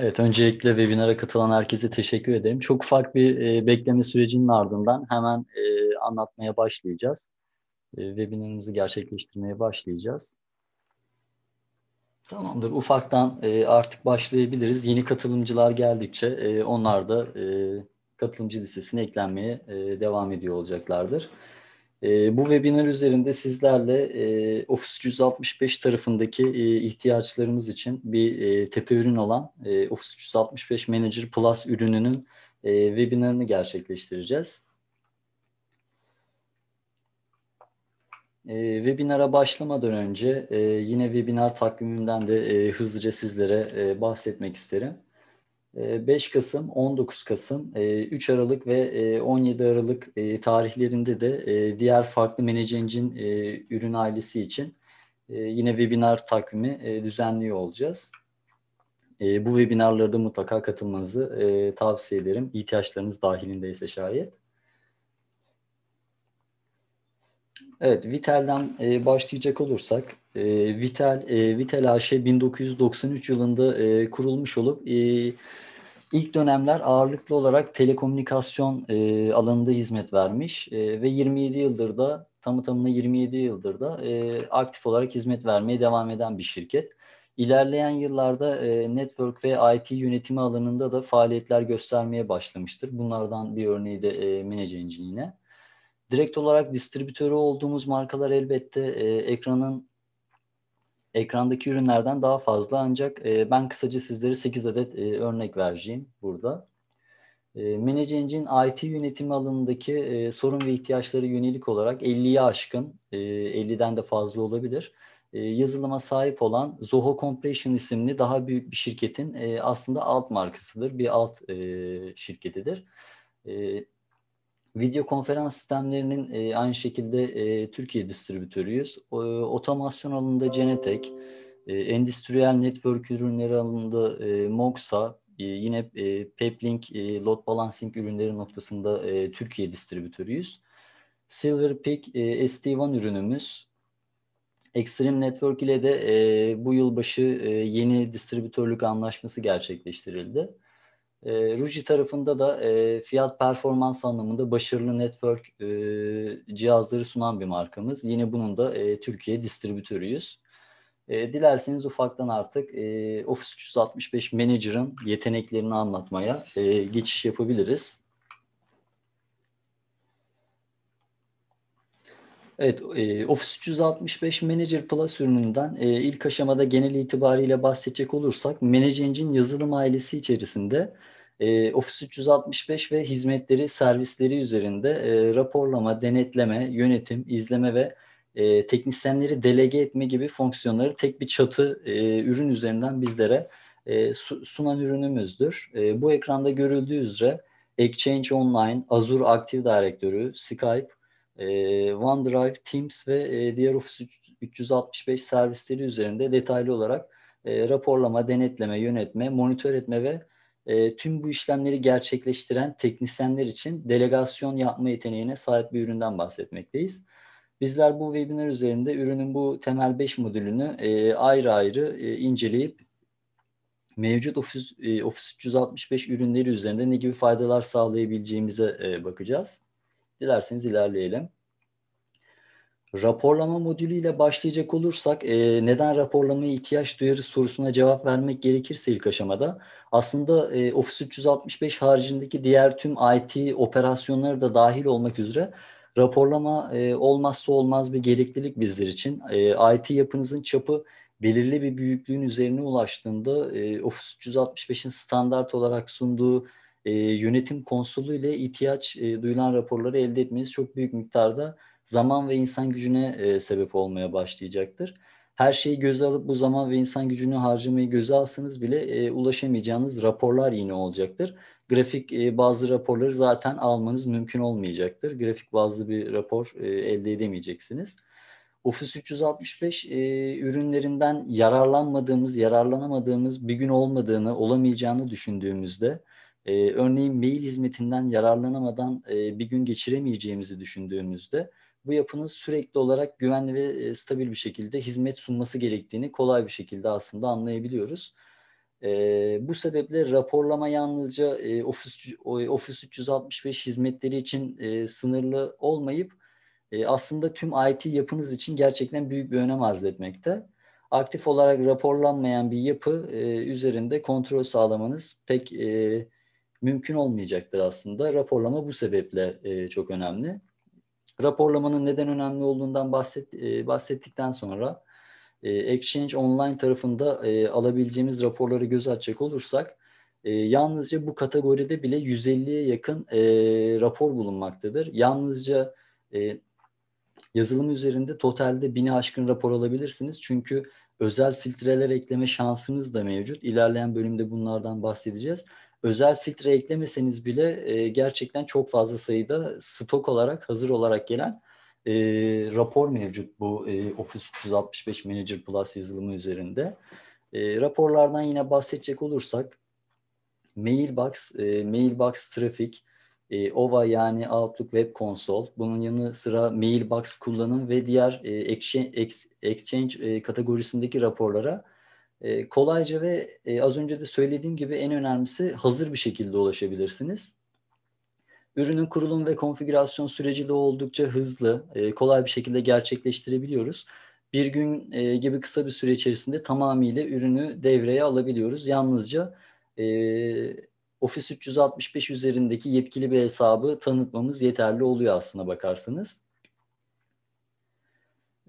Evet, öncelikle webinara katılan herkese teşekkür ederim. Çok ufak bir e, bekleme sürecinin ardından hemen e, anlatmaya başlayacağız. E, webinarımızı gerçekleştirmeye başlayacağız. Tamamdır. Ufaktan e, artık başlayabiliriz. Yeni katılımcılar geldikçe e, onlar da e, katılımcı listesine eklenmeye e, devam ediyor olacaklardır. E, bu webinar üzerinde sizlerle e, Office 365 tarafındaki e, ihtiyaçlarımız için bir e, tepe ürün olan e, Office 365 Manager Plus ürününün e, webinarını gerçekleştireceğiz. E, webinara başlamadan önce e, yine webinar takviminden de e, hızlıca sizlere e, bahsetmek isterim. 5 ee, Kasım, 19 Kasım, 3 ee, Aralık ve 17 ee, Aralık tarihlerinde de diğer farklı managing'in ürün ailesi için yine webinar takvimi düzenliyor olacağız. Bu webinarlarda mutlaka katılmanızı tavsiye ederim. İhtiyaçlarınız dahilindeyse şayet. Evet, Vitel'den başlayacak olursak, e, Vitel, e, Vitel AŞ 1993 yılında kurulmuş olup İlk dönemler ağırlıklı olarak telekomünikasyon e, alanında hizmet vermiş e, ve 27 yıldır da tamı tamına 27 yıldır da e, aktif olarak hizmet vermeye devam eden bir şirket. İlerleyen yıllarda e, network ve IT yönetimi alanında da faaliyetler göstermeye başlamıştır. Bunlardan bir örneği de e, Manage Engine yine. Direkt olarak distribütörü olduğumuz markalar elbette e, ekranın ekrandaki ürünlerden daha fazla ancak e, ben kısaca sizlere 8 adet e, örnek vereceğim burada. E, Managing'in IT yönetimi alanındaki e, sorun ve ihtiyaçları yönelik olarak 50'ye aşkın, e, 50'den de fazla olabilir, e, yazılıma sahip olan Zoho Compression isimli daha büyük bir şirketin e, aslında alt markasıdır, bir alt e, şirketidir. E, Video konferans sistemlerinin e, aynı şekilde e, Türkiye distribütörüyüz. E, otomasyon alanında Genetek, e, endüstriyel network ürünleri alanında e, Moxa, e, yine e, Peplink, e, load balancing ürünleri noktasında e, Türkiye distribütörüyüz. Silver Peak e, SD1 ürünümüz. Extreme Network ile de e, bu yılbaşı e, yeni distribütörlük anlaşması gerçekleştirildi. E, Ruji tarafında da e, fiyat performans anlamında başarılı network e, cihazları sunan bir markamız. Yine bunun da e, Türkiye distribütörüyüz. E, dilerseniz ufaktan artık e, Office 365 Manager'ın yeteneklerini anlatmaya e, geçiş yapabiliriz. Evet, e, Office 365 Manager Plus ürününden e, ilk aşamada genel itibariyle bahsedecek olursak, Manage Engine yazılım ailesi içerisinde e, Office 365 ve hizmetleri, servisleri üzerinde e, raporlama, denetleme, yönetim, izleme ve e, teknisyenleri delege etme gibi fonksiyonları tek bir çatı e, ürün üzerinden bizlere e, sunan ürünümüzdür. E, bu ekranda görüldüğü üzere Exchange Online, Azure Active Directory, Skype, e, OneDrive, Teams ve e, diğer Office 365 servisleri üzerinde detaylı olarak e, raporlama, denetleme, yönetme, monitör etme ve e, tüm bu işlemleri gerçekleştiren teknisyenler için delegasyon yapma yeteneğine sahip bir üründen bahsetmekteyiz. Bizler bu webinar üzerinde ürünün bu temel 5 modülünü e, ayrı ayrı e, inceleyip mevcut ofis e, Office 365 ürünleri üzerinde ne gibi faydalar sağlayabileceğimize e, bakacağız. Dilerseniz ilerleyelim. Raporlama modülüyle başlayacak olursak e, neden raporlamaya ihtiyaç duyarız sorusuna cevap vermek gerekirse ilk aşamada aslında e, Office 365 haricindeki diğer tüm IT operasyonları da dahil olmak üzere raporlama e, olmazsa olmaz bir gereklilik bizler için. E, IT yapınızın çapı belirli bir büyüklüğün üzerine ulaştığında e, Office 365'in standart olarak sunduğu e, yönetim konsolu ile ihtiyaç e, duyulan raporları elde etmeniz çok büyük miktarda zaman ve insan gücüne e, sebep olmaya başlayacaktır. Her şeyi göze alıp bu zaman ve insan gücünü harcamayı göze alsanız bile e, ulaşamayacağınız raporlar yine olacaktır. Grafik e, bazı raporları zaten almanız mümkün olmayacaktır. Grafik bazlı bir rapor e, elde edemeyeceksiniz. Office 365 e, ürünlerinden yararlanmadığımız, yararlanamadığımız bir gün olmadığını, olamayacağını düşündüğümüzde e, örneğin mail hizmetinden yararlanamadan e, bir gün geçiremeyeceğimizi düşündüğümüzde bu yapının sürekli olarak güvenli ve e, stabil bir şekilde hizmet sunması gerektiğini kolay bir şekilde aslında anlayabiliyoruz. E, bu sebeple raporlama yalnızca e, Office, Office 365 hizmetleri için e, sınırlı olmayıp e, aslında tüm IT yapınız için gerçekten büyük bir önem arz etmekte. Aktif olarak raporlanmayan bir yapı e, üzerinde kontrol sağlamanız pek e, mümkün olmayacaktır aslında. Raporlama bu sebeple e, çok önemli. Raporlamanın neden önemli olduğundan bahset, e, bahsettikten sonra e, Exchange Online tarafında e, alabileceğimiz raporları göz açacak olursak e, yalnızca bu kategoride bile 150'ye yakın e, rapor bulunmaktadır. Yalnızca e, yazılım üzerinde totalde bini aşkın rapor alabilirsiniz. Çünkü özel filtreler ekleme şansınız da mevcut. İlerleyen bölümde bunlardan bahsedeceğiz özel filtre eklemeseniz bile e, gerçekten çok fazla sayıda stok olarak hazır olarak gelen e, rapor mevcut bu e, Office 365 Manager Plus yazılımı üzerinde. E, raporlardan yine bahsedecek olursak Mailbox, e, Mailbox Trafik, e, OVA yani Outlook Web Console, bunun yanı sıra Mailbox kullanım ve diğer e, Exchange, Exchange e, kategorisindeki raporlara e, kolayca ve e, az önce de söylediğim gibi en önemlisi hazır bir şekilde ulaşabilirsiniz. Ürünün kurulum ve konfigürasyon süreci de oldukça hızlı, e, kolay bir şekilde gerçekleştirebiliyoruz. Bir gün e, gibi kısa bir süre içerisinde tamamıyla ürünü devreye alabiliyoruz. Yalnızca e, Office 365 üzerindeki yetkili bir hesabı tanıtmamız yeterli oluyor aslına bakarsanız.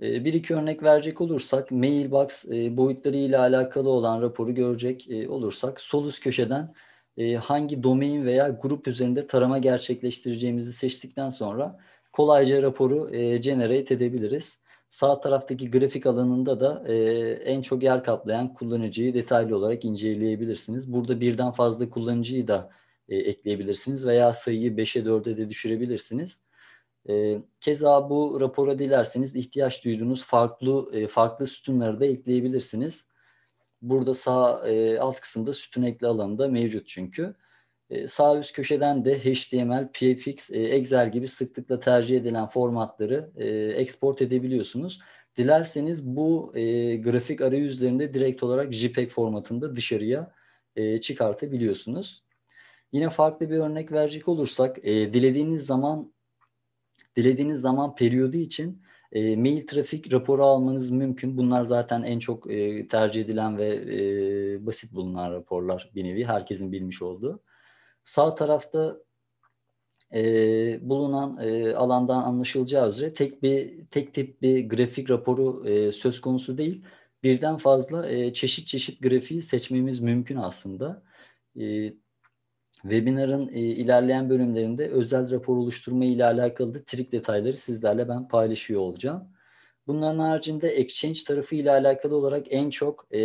Ee, bir iki örnek verecek olursak mailbox e, boyutları ile alakalı olan raporu görecek e, olursak sol üst köşeden e, hangi domain veya grup üzerinde tarama gerçekleştireceğimizi seçtikten sonra kolayca raporu generate edebiliriz. Sağ taraftaki grafik alanında da en çok yer kaplayan kullanıcıyı detaylı olarak inceleyebilirsiniz. Burada birden fazla kullanıcıyı da ekleyebilirsiniz veya sayıyı 5'e 4'e de düşürebilirsiniz e, keza bu rapora dilerseniz ihtiyaç duyduğunuz farklı e, farklı sütunları da ekleyebilirsiniz. Burada sağ e, alt kısımda sütun ekle alanı da mevcut çünkü. E, sağ üst köşeden de HTML, PFX, e, Excel gibi sıklıkla tercih edilen formatları e, export edebiliyorsunuz. Dilerseniz bu e, grafik arayüzlerinde direkt olarak JPEG formatında dışarıya e, çıkartabiliyorsunuz. Yine farklı bir örnek verecek olursak e, dilediğiniz zaman dilediğiniz zaman periyodu için e, mail trafik raporu almanız mümkün. Bunlar zaten en çok e, tercih edilen ve e, basit bulunan raporlar bir nevi herkesin bilmiş olduğu. Sağ tarafta e, bulunan e, alandan anlaşılacağı üzere tek bir tek tip bir grafik raporu e, söz konusu değil. Birden fazla e, çeşit çeşit grafiği seçmemiz mümkün aslında. E, Webinar'ın e, ilerleyen bölümlerinde özel rapor oluşturma ile alakalı da trik detayları sizlerle ben paylaşıyor olacağım. Bunların haricinde Exchange tarafı ile alakalı olarak en çok e,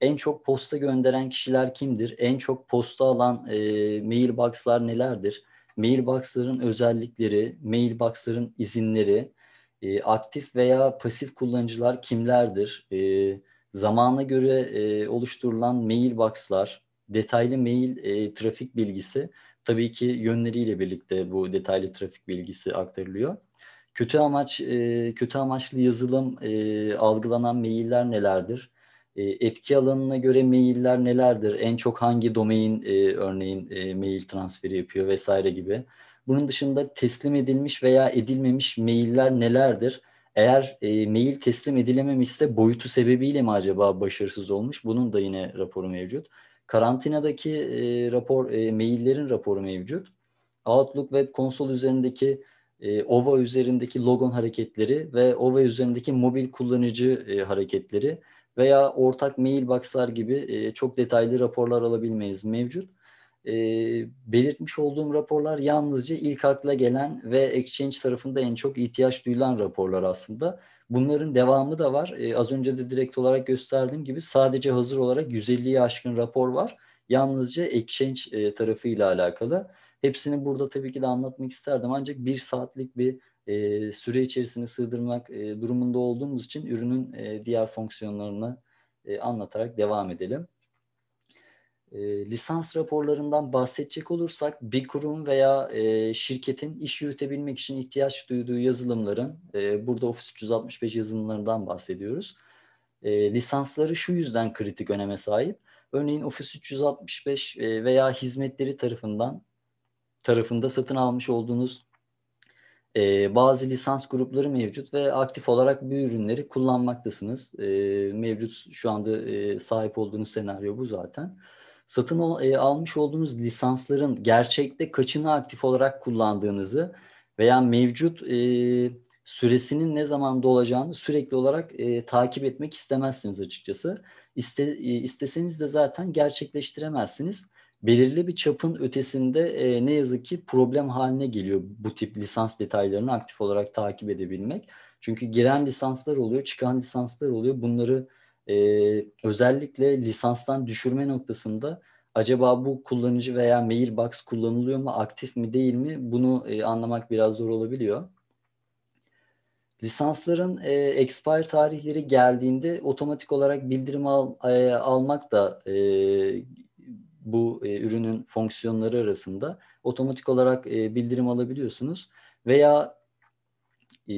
en çok posta gönderen kişiler kimdir? En çok posta alan e, mailboxlar nelerdir? Mailboxların özellikleri, mailboxların izinleri, e, aktif veya pasif kullanıcılar kimlerdir? E, zamana göre e, oluşturulan mailboxlar, detaylı mail e, trafik bilgisi tabii ki yönleriyle birlikte bu detaylı trafik bilgisi aktarılıyor. Kötü amaç e, kötü amaçlı yazılım e, algılanan mailler nelerdir? E, etki alanına göre mailler nelerdir? En çok hangi domain e, örneğin e, mail transferi yapıyor vesaire gibi. Bunun dışında teslim edilmiş veya edilmemiş mailler nelerdir? Eğer e, mail teslim edilememişse boyutu sebebiyle mi acaba başarısız olmuş? Bunun da yine raporu mevcut. Karantinadaki e, rapor e, maillerin raporu mevcut. Outlook web konsol üzerindeki e, OVA üzerindeki logon hareketleri ve OVA üzerindeki mobil kullanıcı e, hareketleri veya ortak mailboxlar gibi e, çok detaylı raporlar alabilmeniz mevcut. E, belirtmiş olduğum raporlar yalnızca ilk akla gelen ve Exchange tarafında en çok ihtiyaç duyulan raporlar aslında. Bunların devamı da var. E, az önce de direkt olarak gösterdiğim gibi sadece hazır olarak 150'yi aşkın rapor var. Yalnızca exchange e, tarafıyla alakalı. Hepsini burada tabii ki de anlatmak isterdim. Ancak bir saatlik bir e, süre içerisine sığdırmak e, durumunda olduğumuz için ürünün e, diğer fonksiyonlarını e, anlatarak devam edelim. E, lisans raporlarından bahsedecek olursak bir kurum veya e, şirketin iş yürütebilmek için ihtiyaç duyduğu yazılımların, e, burada Office 365 yazılımlarından bahsediyoruz. E, lisansları şu yüzden kritik öneme sahip. Örneğin Office 365 e, veya hizmetleri tarafından tarafında satın almış olduğunuz e, bazı lisans grupları mevcut ve aktif olarak bu ürünleri kullanmaktasınız. E, mevcut şu anda e, sahip olduğunuz senaryo bu zaten satın al, e, almış olduğunuz lisansların gerçekte kaçını aktif olarak kullandığınızı veya mevcut e, süresinin ne zaman dolacağını sürekli olarak e, takip etmek istemezsiniz açıkçası. İste, e, isteseniz de zaten gerçekleştiremezsiniz. Belirli bir çapın ötesinde e, ne yazık ki problem haline geliyor bu tip lisans detaylarını aktif olarak takip edebilmek. Çünkü giren lisanslar oluyor, çıkan lisanslar oluyor. Bunları e, özellikle lisanstan düşürme noktasında acaba bu kullanıcı veya mailbox kullanılıyor mu, aktif mi değil mi bunu e, anlamak biraz zor olabiliyor. Lisansların e, expire tarihleri geldiğinde otomatik olarak bildirim al, e, almak da e, bu e, ürünün fonksiyonları arasında otomatik olarak e, bildirim alabiliyorsunuz. Veya e,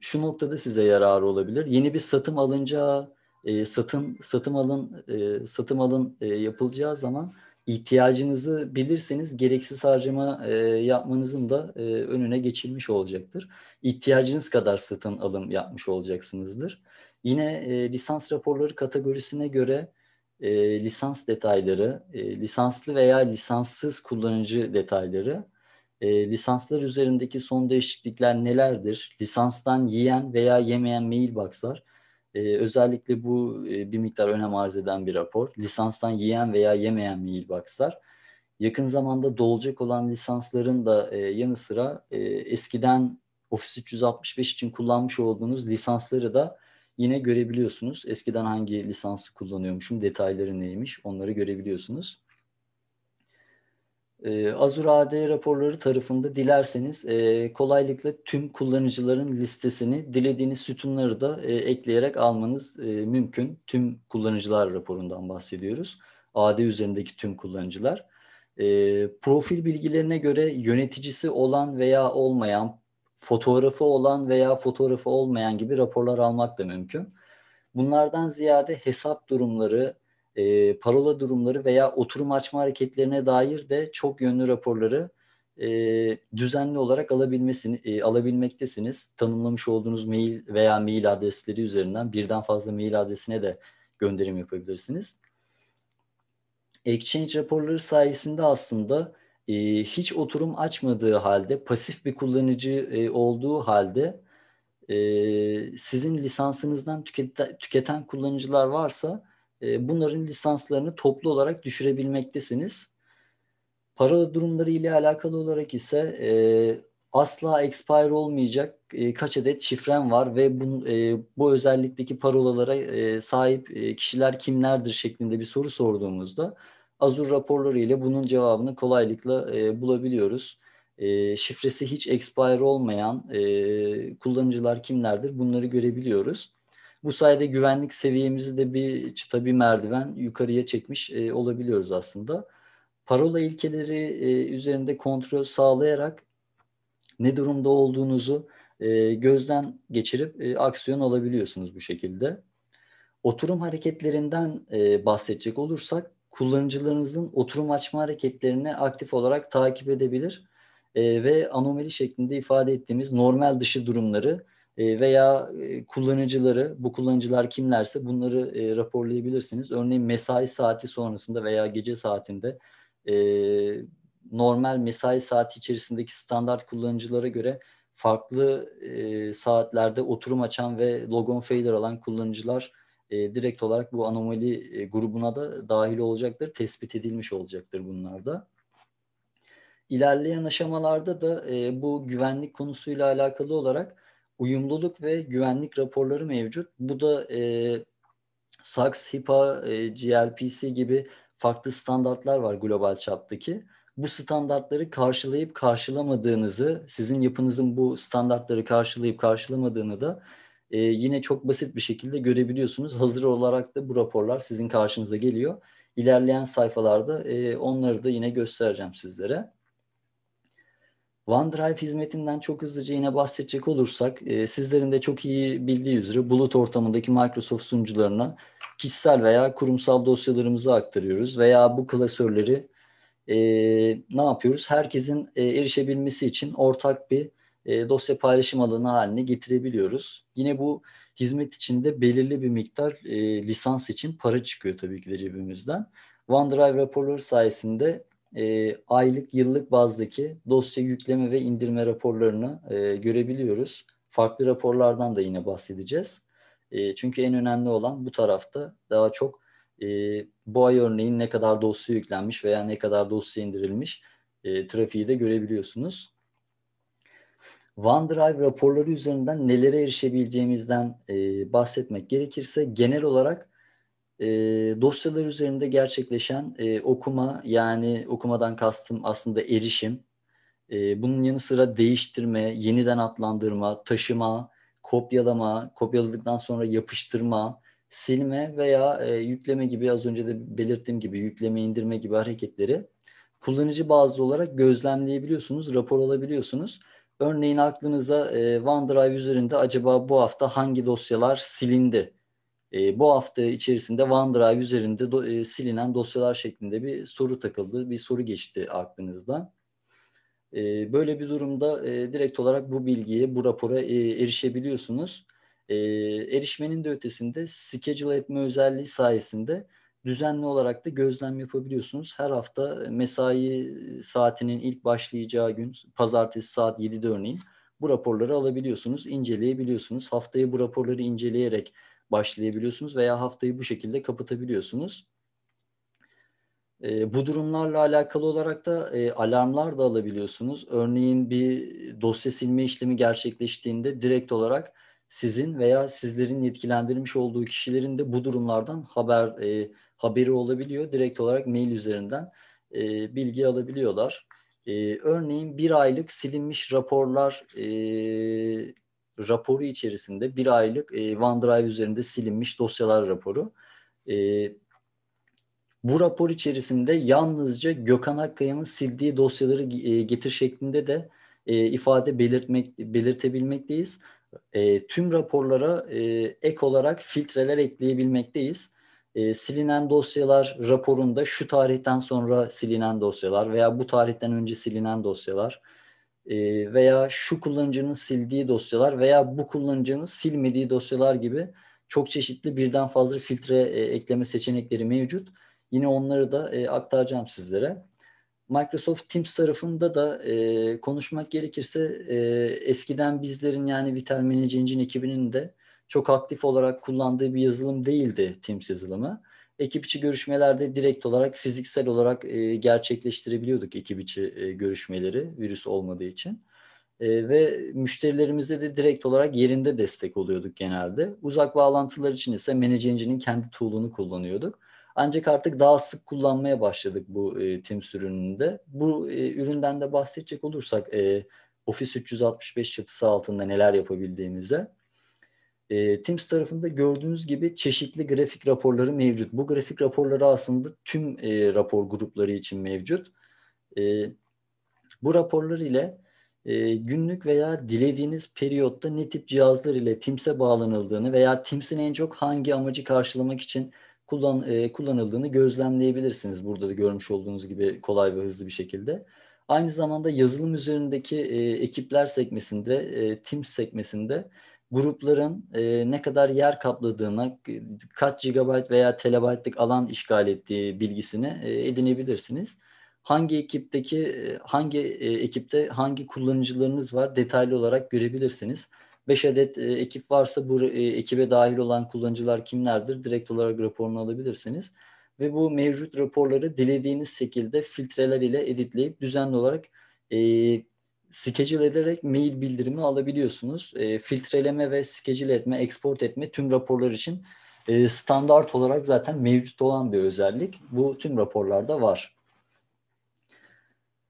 şu noktada size yararı olabilir. Yeni bir satım alınca e, satım satım alın e, satım alın e, yapılacağı zaman ihtiyacınızı bilirseniz gereksiz harcama e, yapmanızın da e, önüne geçilmiş olacaktır. İhtiyacınız kadar satın alım yapmış olacaksınızdır. Yine e, lisans raporları kategorisine göre e, lisans detayları, e, lisanslı veya lisanssız kullanıcı detayları, e, lisanslar üzerindeki son değişiklikler nelerdir, lisanstan yiyen veya yemeyen mailboxlar, e, özellikle bu e, bir miktar önem arz eden bir rapor. Lisanstan yiyen veya yemeyen mailboxlar. Yakın zamanda dolacak olan lisansların da e, yanı sıra e, eskiden Office 365 için kullanmış olduğunuz lisansları da yine görebiliyorsunuz. Eskiden hangi lisansı kullanıyormuşum, detayları neymiş onları görebiliyorsunuz. E, Azure AD raporları tarafında dilerseniz e, kolaylıkla tüm kullanıcıların listesini dilediğiniz sütunları da e, ekleyerek almanız e, mümkün. Tüm kullanıcılar raporundan bahsediyoruz. AD üzerindeki tüm kullanıcılar. E, profil bilgilerine göre yöneticisi olan veya olmayan, fotoğrafı olan veya fotoğrafı olmayan gibi raporlar almak da mümkün. Bunlardan ziyade hesap durumları, e, parola durumları veya oturum açma hareketlerine dair de çok yönlü raporları e, düzenli olarak alabilmesini e, alabilmektesiniz. Tanımlamış olduğunuz mail veya mail adresleri üzerinden birden fazla mail adresine de gönderim yapabilirsiniz. Exchange raporları sayesinde aslında e, hiç oturum açmadığı halde pasif bir kullanıcı e, olduğu halde e, sizin lisansınızdan tüketen, tüketen kullanıcılar varsa e, bunların lisanslarını toplu olarak düşürebilmektesiniz. Para durumları ile alakalı olarak ise e, asla expire olmayacak e, kaç adet şifrem var ve bu, e, bu özellikteki parolalara e, sahip e, kişiler kimlerdir şeklinde bir soru sorduğumuzda Azure raporları ile bunun cevabını kolaylıkla e, bulabiliyoruz. E, şifresi hiç expire olmayan e, kullanıcılar kimlerdir bunları görebiliyoruz. Bu sayede güvenlik seviyemizi de bir çıta bir merdiven yukarıya çekmiş e, olabiliyoruz aslında. Parola ilkeleri e, üzerinde kontrol sağlayarak ne durumda olduğunuzu e, gözden geçirip e, aksiyon alabiliyorsunuz bu şekilde. Oturum hareketlerinden e, bahsedecek olursak kullanıcılarınızın oturum açma hareketlerini aktif olarak takip edebilir e, ve anomali şeklinde ifade ettiğimiz normal dışı durumları e, veya e, kullanıcıları, bu kullanıcılar kimlerse bunları e, raporlayabilirsiniz. Örneğin mesai saati sonrasında veya gece saatinde normal mesai saati içerisindeki standart kullanıcılara göre farklı saatlerde oturum açan ve logon failure alan kullanıcılar direkt olarak bu anomali grubuna da dahil olacaktır. Tespit edilmiş olacaktır bunlarda. İlerleyen aşamalarda da bu güvenlik konusuyla alakalı olarak uyumluluk ve güvenlik raporları mevcut. Bu da e, SACS, HIPAA, e, GLPC gibi farklı standartlar var global çaptaki. Bu standartları karşılayıp karşılamadığınızı, sizin yapınızın bu standartları karşılayıp karşılamadığını da e, yine çok basit bir şekilde görebiliyorsunuz. Hazır olarak da bu raporlar sizin karşınıza geliyor. İlerleyen sayfalarda e, onları da yine göstereceğim sizlere. OneDrive hizmetinden çok hızlıca yine bahsedecek olursak e, sizlerin de çok iyi bildiği üzere bulut ortamındaki Microsoft sunucularına kişisel veya kurumsal dosyalarımızı aktarıyoruz veya bu klasörleri e, ne yapıyoruz? Herkesin e, erişebilmesi için ortak bir e, dosya paylaşım alanı haline getirebiliyoruz. Yine bu hizmet içinde belirli bir miktar e, lisans için para çıkıyor tabii ki de cebimizden. OneDrive raporları sayesinde e, aylık, yıllık bazdaki dosya yükleme ve indirme raporlarını e, görebiliyoruz. Farklı raporlardan da yine bahsedeceğiz. E, çünkü en önemli olan bu tarafta daha çok e, bu ay örneğin ne kadar dosya yüklenmiş veya ne kadar dosya indirilmiş e, trafiği de görebiliyorsunuz. OneDrive raporları üzerinden nelere erişebileceğimizden e, bahsetmek gerekirse genel olarak e, dosyalar üzerinde gerçekleşen e, okuma yani okumadan kastım aslında erişim. E, bunun yanı sıra değiştirme, yeniden adlandırma, taşıma, kopyalama, kopyaladıktan sonra yapıştırma, silme veya e, yükleme gibi az önce de belirttiğim gibi yükleme, indirme gibi hareketleri kullanıcı bazlı olarak gözlemleyebiliyorsunuz, rapor alabiliyorsunuz. Örneğin aklınıza e, OneDrive üzerinde acaba bu hafta hangi dosyalar silindi? E, bu hafta içerisinde OneDrive üzerinde do, e, silinen dosyalar şeklinde bir soru takıldı, bir soru geçti aklınızda. E, böyle bir durumda e, direkt olarak bu bilgiye, bu rapora e, erişebiliyorsunuz. E, erişmenin de ötesinde schedule etme özelliği sayesinde düzenli olarak da gözlem yapabiliyorsunuz. Her hafta e, mesai saatinin ilk başlayacağı gün pazartesi saat 7'de örneğin bu raporları alabiliyorsunuz, inceleyebiliyorsunuz. Haftayı bu raporları inceleyerek başlayabiliyorsunuz veya haftayı bu şekilde kapatabiliyorsunuz. E, bu durumlarla alakalı olarak da e, alarmlar da alabiliyorsunuz. Örneğin bir dosya silme işlemi gerçekleştiğinde direkt olarak sizin veya sizlerin yetkilendirilmiş olduğu kişilerin de bu durumlardan haber e, haberi olabiliyor. Direkt olarak mail üzerinden e, bilgi alabiliyorlar. E, örneğin bir aylık silinmiş raporlar e, raporu içerisinde bir aylık e, OneDrive üzerinde silinmiş dosyalar raporu. E, bu rapor içerisinde yalnızca Gökhan Akkaya'nın sildiği dosyaları e, getir şeklinde de e, ifade belirtmek belirtebilmekteyiz. E, tüm raporlara e, ek olarak filtreler ekleyebilmekteyiz. E, silinen dosyalar raporunda şu tarihten sonra silinen dosyalar veya bu tarihten önce silinen dosyalar e, veya şu kullanıcının sildiği dosyalar veya bu kullanıcının silmediği dosyalar gibi çok çeşitli birden fazla filtre e, ekleme seçenekleri mevcut. Yine onları da e, aktaracağım sizlere. Microsoft Teams tarafında da e, konuşmak gerekirse e, eskiden bizlerin yani Vital Managing'in ekibinin de çok aktif olarak kullandığı bir yazılım değildi Teams yazılımı ekip içi görüşmelerde direkt olarak fiziksel olarak e, gerçekleştirebiliyorduk ekip içi e, görüşmeleri virüs olmadığı için. E, ve müşterilerimize de direkt olarak yerinde destek oluyorduk genelde. Uzak bağlantılar için ise menajerinin kendi tool'unu kullanıyorduk. Ancak artık daha sık kullanmaya başladık bu e, Teams ürününde. Bu e, üründen de bahsedecek olursak e, Office 365 çatısı altında neler yapabildiğimize. E, ee, Teams tarafında gördüğünüz gibi çeşitli grafik raporları mevcut. Bu grafik raporları aslında tüm e, rapor grupları için mevcut. E, bu raporlar ile e, günlük veya dilediğiniz periyotta ne tip cihazlar ile Teams'e bağlanıldığını veya Teams'in en çok hangi amacı karşılamak için kullan, e, kullanıldığını gözlemleyebilirsiniz. Burada da görmüş olduğunuz gibi kolay ve hızlı bir şekilde. Aynı zamanda yazılım üzerindeki e, ekipler sekmesinde, e, Teams sekmesinde grupların e, ne kadar yer kapladığına, kaç gigabayt veya terabaytlık alan işgal ettiği bilgisini e, edinebilirsiniz. Hangi ekipteki, e, hangi e, ekipte hangi kullanıcılarınız var detaylı olarak görebilirsiniz. 5 adet e, ekip varsa bu e, ekibe dahil olan kullanıcılar kimlerdir? Direkt olarak raporunu alabilirsiniz. Ve bu mevcut raporları dilediğiniz şekilde filtreler ile editleyip düzenli olarak e, schedule ederek mail bildirimi alabiliyorsunuz. E, filtreleme ve schedule etme, export etme tüm raporlar için e, standart olarak zaten mevcut olan bir özellik. Bu tüm raporlarda var.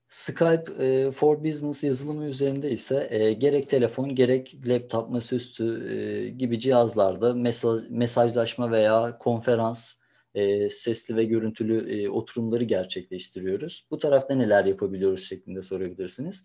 Skype e, for Business yazılımı üzerinde ise e, gerek telefon gerek laptop, masaüstü e, gibi cihazlarda mesaj, mesajlaşma veya konferans, e, sesli ve görüntülü e, oturumları gerçekleştiriyoruz. Bu tarafta neler yapabiliyoruz şeklinde sorabilirsiniz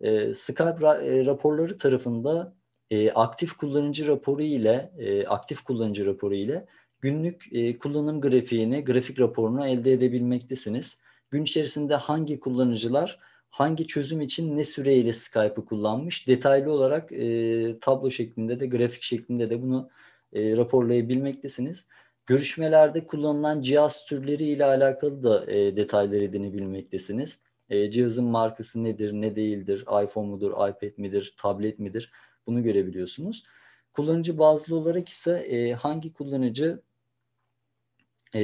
e, Skype ra, e, raporları tarafında e, aktif kullanıcı raporu ile e, aktif kullanıcı raporu ile günlük e, kullanım grafiğini, grafik raporunu elde edebilmektesiniz. Gün içerisinde hangi kullanıcılar hangi çözüm için ne süreyle Skype'ı kullanmış detaylı olarak e, tablo şeklinde de grafik şeklinde de bunu e, raporlayabilmektesiniz. Görüşmelerde kullanılan cihaz türleri ile alakalı da e, detaylar edinebilmektesiniz e, cihazın markası nedir, ne değildir, iPhone mudur, iPad midir, tablet midir bunu görebiliyorsunuz. Kullanıcı bazlı olarak ise e, hangi kullanıcı e,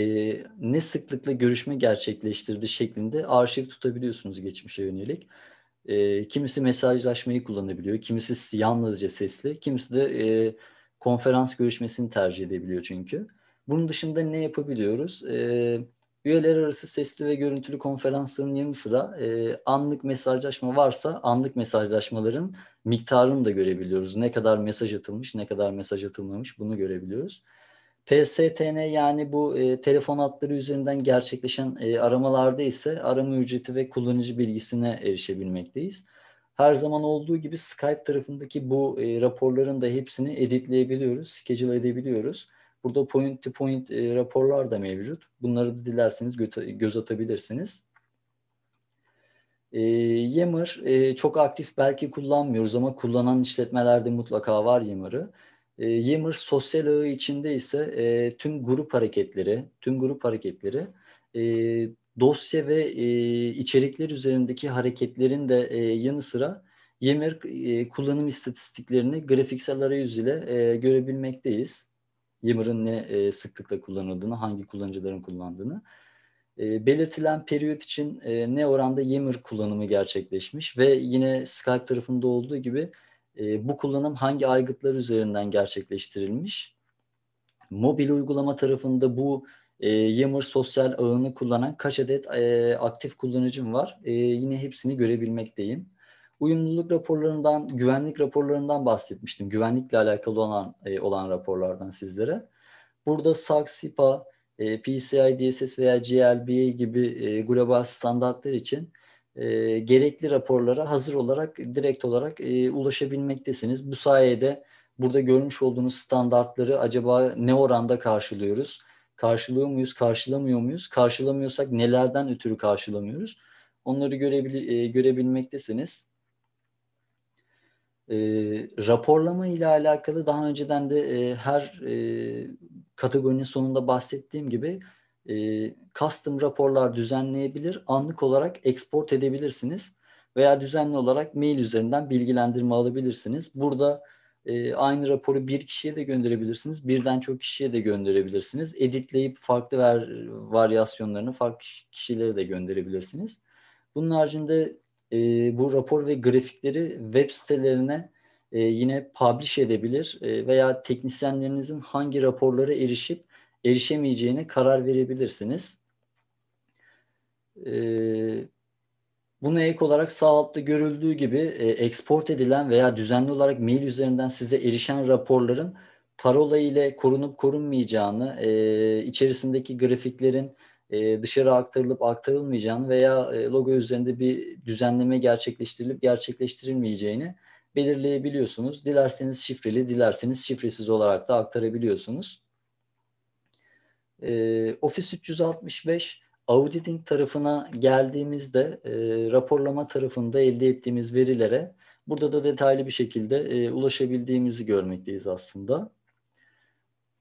ne sıklıkla görüşme gerçekleştirdi şeklinde arşiv tutabiliyorsunuz geçmişe yönelik. E, kimisi mesajlaşmayı kullanabiliyor, kimisi yalnızca sesli, kimisi de e, konferans görüşmesini tercih edebiliyor çünkü. Bunun dışında ne yapabiliyoruz? E, Üyeler arası sesli ve görüntülü konferansların yanı sıra e, anlık mesajlaşma varsa anlık mesajlaşmaların miktarını da görebiliyoruz. Ne kadar mesaj atılmış, ne kadar mesaj atılmamış bunu görebiliyoruz. PSTN yani bu e, telefon hatları üzerinden gerçekleşen e, aramalarda ise arama ücreti ve kullanıcı bilgisine erişebilmekteyiz. Her zaman olduğu gibi Skype tarafındaki bu e, raporların da hepsini editleyebiliyoruz, schedule edebiliyoruz. Burada point to point e, raporlar da mevcut. Bunları da dilerseniz göz atabilirsiniz. E, Yammer e, çok aktif belki kullanmıyoruz ama kullanan işletmelerde mutlaka var Yammer'ı. E, Yammer sosyal ağı içinde ise e, tüm grup hareketleri, tüm grup hareketleri e, dosya ve e, içerikler üzerindeki hareketlerin de e, yanı sıra Yammer e, kullanım istatistiklerini grafiksel arayüz ile e, görebilmekteyiz. Yammer'ın ne e, sıklıkla kullanıldığını, hangi kullanıcıların kullandığını. E, belirtilen periyot için e, ne oranda Yammer kullanımı gerçekleşmiş ve yine Skype tarafında olduğu gibi e, bu kullanım hangi aygıtlar üzerinden gerçekleştirilmiş. Mobil uygulama tarafında bu e, Yammer sosyal ağını kullanan kaç adet e, aktif kullanıcım var. E, yine hepsini görebilmekteyim uyumluluk raporlarından, güvenlik raporlarından bahsetmiştim. Güvenlikle alakalı olan e, olan raporlardan sizlere. Burada SAC, SIPA, e, PCI DSS veya GLBA gibi e, global standartlar için e, gerekli raporlara hazır olarak direkt olarak e, ulaşabilmektesiniz. Bu sayede burada görmüş olduğunuz standartları acaba ne oranda karşılıyoruz? Karşılıyor muyuz, karşılamıyor muyuz? Karşılamıyorsak nelerden ötürü karşılamıyoruz? Onları görebil e, görebilmektesiniz. E, raporlama ile alakalı daha önceden de e, her e, kategorinin sonunda bahsettiğim gibi e, custom raporlar düzenleyebilir, anlık olarak export edebilirsiniz veya düzenli olarak mail üzerinden bilgilendirme alabilirsiniz. Burada e, aynı raporu bir kişiye de gönderebilirsiniz, birden çok kişiye de gönderebilirsiniz. Editleyip farklı ver, varyasyonlarını farklı kişilere de gönderebilirsiniz. Bunun haricinde e, bu rapor ve grafikleri web sitelerine e, yine publish edebilir e, veya teknisyenlerinizin hangi raporlara erişip erişemeyeceğine karar verebilirsiniz. E, buna ek olarak sağ altta görüldüğü gibi e, export edilen veya düzenli olarak mail üzerinden size erişen raporların parola ile korunup korunmayacağını, e, içerisindeki grafiklerin e, dışarı aktarılıp aktarılmayacağını veya e, logo üzerinde bir düzenleme gerçekleştirilip gerçekleştirilmeyeceğini belirleyebiliyorsunuz. Dilerseniz şifreli, dilerseniz şifresiz olarak da aktarabiliyorsunuz. E, Office 365 auditing tarafına geldiğimizde e, raporlama tarafında elde ettiğimiz verilere burada da detaylı bir şekilde e, ulaşabildiğimizi görmekteyiz aslında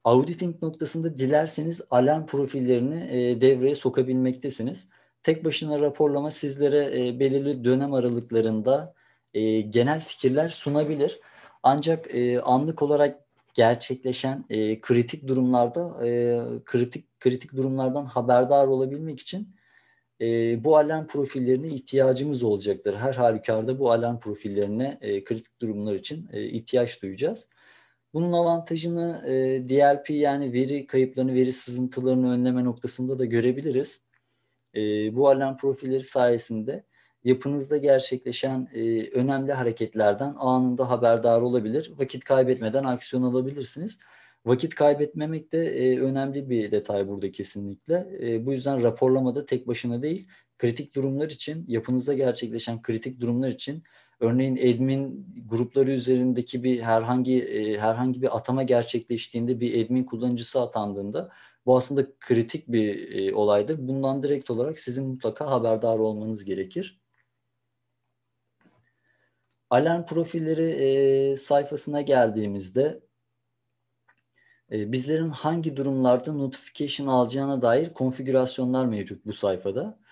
auditing noktasında dilerseniz alarm profillerini e, devreye sokabilmektesiniz. Tek başına raporlama sizlere e, belirli dönem aralıklarında e, genel fikirler sunabilir. Ancak e, anlık olarak gerçekleşen e, kritik durumlarda e, kritik kritik durumlardan haberdar olabilmek için e, bu alarm profillerine ihtiyacımız olacaktır. Her halükarda bu alarm profillerine e, kritik durumlar için e, ihtiyaç duyacağız. Bunun avantajını e, DLP yani veri kayıplarını, veri sızıntılarını önleme noktasında da görebiliriz. E, bu alarm profilleri sayesinde yapınızda gerçekleşen e, önemli hareketlerden anında haberdar olabilir. Vakit kaybetmeden aksiyon alabilirsiniz. Vakit kaybetmemek de e, önemli bir detay burada kesinlikle. E, bu yüzden raporlamada tek başına değil, kritik durumlar için, yapınızda gerçekleşen kritik durumlar için Örneğin admin grupları üzerindeki bir herhangi e, herhangi bir atama gerçekleştiğinde bir admin kullanıcısı atandığında bu aslında kritik bir e, olaydır. Bundan direkt olarak sizin mutlaka haberdar olmanız gerekir. Alarm profilleri e, sayfasına geldiğimizde e, bizlerin hangi durumlarda notification alacağına dair konfigürasyonlar mevcut bu sayfada.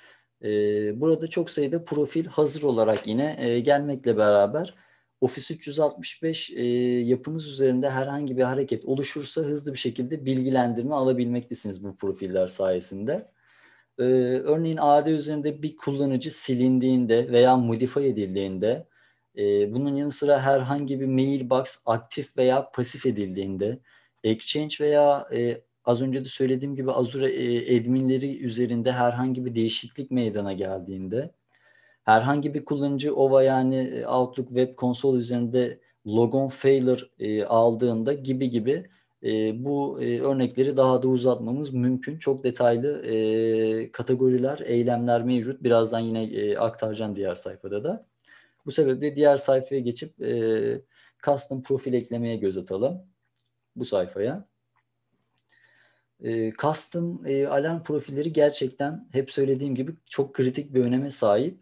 Ee, burada çok sayıda profil hazır olarak yine e, gelmekle beraber Office 365 e, yapınız üzerinde herhangi bir hareket oluşursa hızlı bir şekilde bilgilendirme alabilmektesiniz bu profiller sayesinde. Ee, örneğin AD üzerinde bir kullanıcı silindiğinde veya modify edildiğinde e, bunun yanı sıra herhangi bir mailbox aktif veya pasif edildiğinde Exchange veya az önce de söylediğim gibi Azure e, adminleri üzerinde herhangi bir değişiklik meydana geldiğinde herhangi bir kullanıcı OVA yani e, Outlook Web Console üzerinde logon failure e, aldığında gibi gibi bu örnekleri daha da uzatmamız mümkün. Çok detaylı kategoriler, eylemler mevcut. Birazdan yine aktaracağım diğer sayfada da. Bu sebeple diğer sayfaya geçip custom profil eklemeye göz atalım bu sayfaya. Ee, custom e, alarm profilleri gerçekten hep söylediğim gibi çok kritik bir öneme sahip.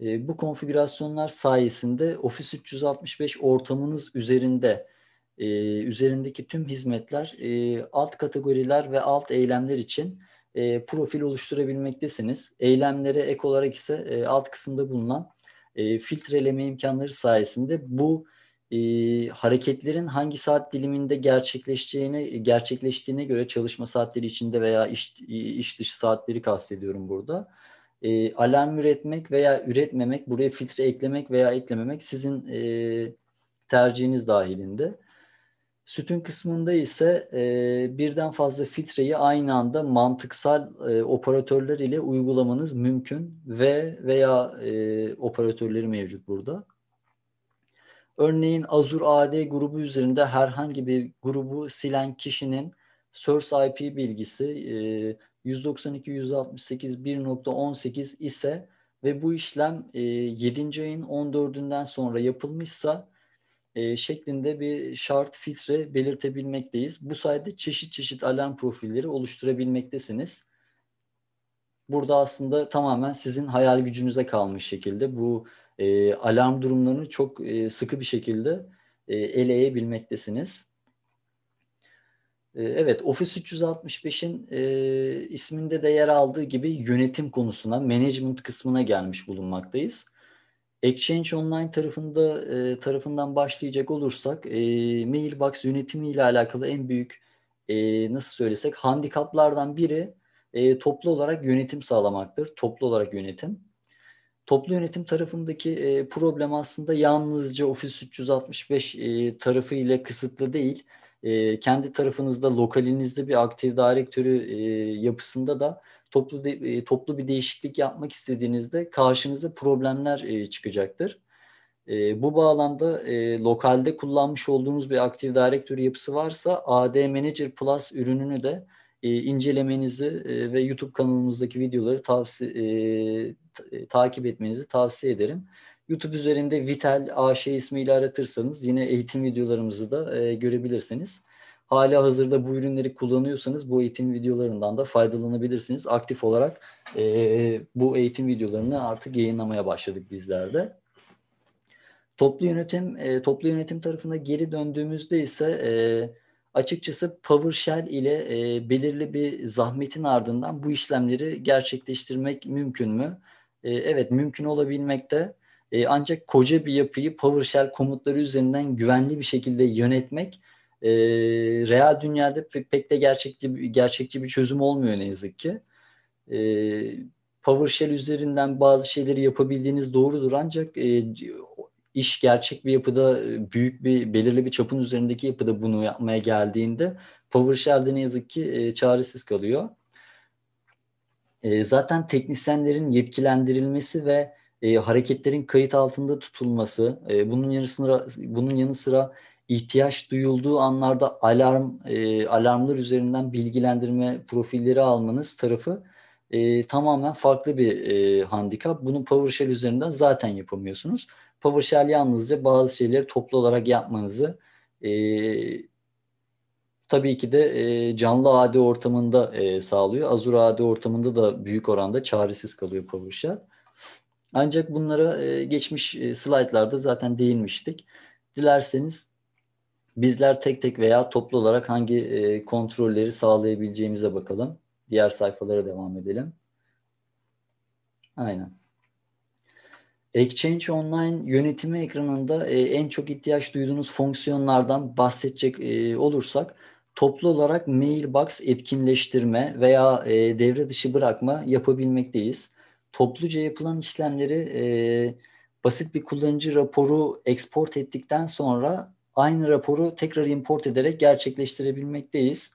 Ee, bu konfigürasyonlar sayesinde Office 365 ortamınız üzerinde e, üzerindeki tüm hizmetler e, alt kategoriler ve alt eylemler için profil oluşturabilmektesiniz. Eylemlere ek olarak ise alt kısımda bulunan filtreleme imkanları sayesinde bu e, hareketlerin hangi saat diliminde gerçekleşeceğini gerçekleştiğine göre çalışma saatleri içinde veya iş, iş dışı saatleri kastediyorum burada. E, alarm üretmek veya üretmemek, buraya filtre eklemek veya eklememek sizin e, tercihiniz dahilinde. Sütün kısmında ise e, birden fazla filtreyi aynı anda mantıksal e, operatörler ile uygulamanız mümkün ve veya e, operatörleri mevcut burada. Örneğin Azure AD grubu üzerinde herhangi bir grubu silen kişinin source IP bilgisi 192.168.1.18 ise ve bu işlem 7. ayın 14'ünden sonra yapılmışsa şeklinde bir şart filtre belirtebilmekteyiz. Bu sayede çeşit çeşit alarm profilleri oluşturabilmektesiniz. Burada aslında tamamen sizin hayal gücünüze kalmış şekilde bu e, alarm durumlarını çok e, sıkı bir şekilde e, eleyebilmektesiniz. E, evet, Office 365'in e, isminde de yer aldığı gibi yönetim konusuna, management kısmına gelmiş bulunmaktayız. Exchange Online tarafında e, tarafından başlayacak olursak e, mailbox yönetimi ile alakalı en büyük e, nasıl söylesek handikaplardan biri e, toplu olarak yönetim sağlamaktır. Toplu olarak yönetim toplu yönetim tarafındaki e, problem aslında yalnızca Office 365 e, tarafı ile kısıtlı değil. E, kendi tarafınızda, lokalinizde bir aktif direktörü e, yapısında da toplu de, e, toplu bir değişiklik yapmak istediğinizde karşınıza problemler e, çıkacaktır. E, bu bağlamda e, lokalde kullanmış olduğunuz bir aktif direktörü yapısı varsa AD Manager Plus ürününü de e, incelemenizi e, ve YouTube kanalımızdaki videoları tavsiye e, takip etmenizi tavsiye ederim. YouTube üzerinde Vitel AŞ ismiyle aratırsanız yine eğitim videolarımızı da e, görebilirsiniz. Hala hazırda bu ürünleri kullanıyorsanız bu eğitim videolarından da faydalanabilirsiniz. Aktif olarak e, bu eğitim videolarını artık yayınlamaya başladık bizlerde. Toplu yönetim e, toplu yönetim tarafına geri döndüğümüzde ise e, açıkçası PowerShell ile e, belirli bir zahmetin ardından bu işlemleri gerçekleştirmek mümkün mü? E, evet mümkün olabilmekte. E, ancak koca bir yapıyı PowerShell komutları üzerinden güvenli bir şekilde yönetmek e, real dünyada pek, pek de gerçekçi, gerçekçi bir çözüm olmuyor ne yazık ki. E, PowerShell üzerinden bazı şeyleri yapabildiğiniz doğrudur ancak e, iş gerçek bir yapıda e, büyük bir belirli bir çapın üzerindeki yapıda bunu yapmaya geldiğinde PowerShell'de ne yazık ki e, çaresiz kalıyor. E, zaten teknisyenlerin yetkilendirilmesi ve e, hareketlerin kayıt altında tutulması, e, bunun yanı sıra bunun yanı sıra ihtiyaç duyulduğu anlarda alarm e, alarmlar üzerinden bilgilendirme profilleri almanız tarafı e, tamamen farklı bir e, handikap. Bunu PowerShell üzerinden zaten yapamıyorsunuz. PowerShell yalnızca bazı şeyleri toplu olarak yapmanızı e, tabii ki de e, canlı AD ortamında e, sağlıyor. Azure AD ortamında da büyük oranda çaresiz kalıyor PowerShell. Ancak bunlara e, geçmiş e, slaytlarda zaten değinmiştik. Dilerseniz bizler tek tek veya toplu olarak hangi e, kontrolleri sağlayabileceğimize bakalım. Diğer sayfalara devam edelim. Aynen. Exchange Online yönetimi ekranında e, en çok ihtiyaç duyduğunuz fonksiyonlardan bahsedecek e, olursak toplu olarak mailbox etkinleştirme veya e, devre dışı bırakma yapabilmekteyiz. Topluca yapılan işlemleri e, basit bir kullanıcı raporu export ettikten sonra aynı raporu tekrar import ederek gerçekleştirebilmekteyiz.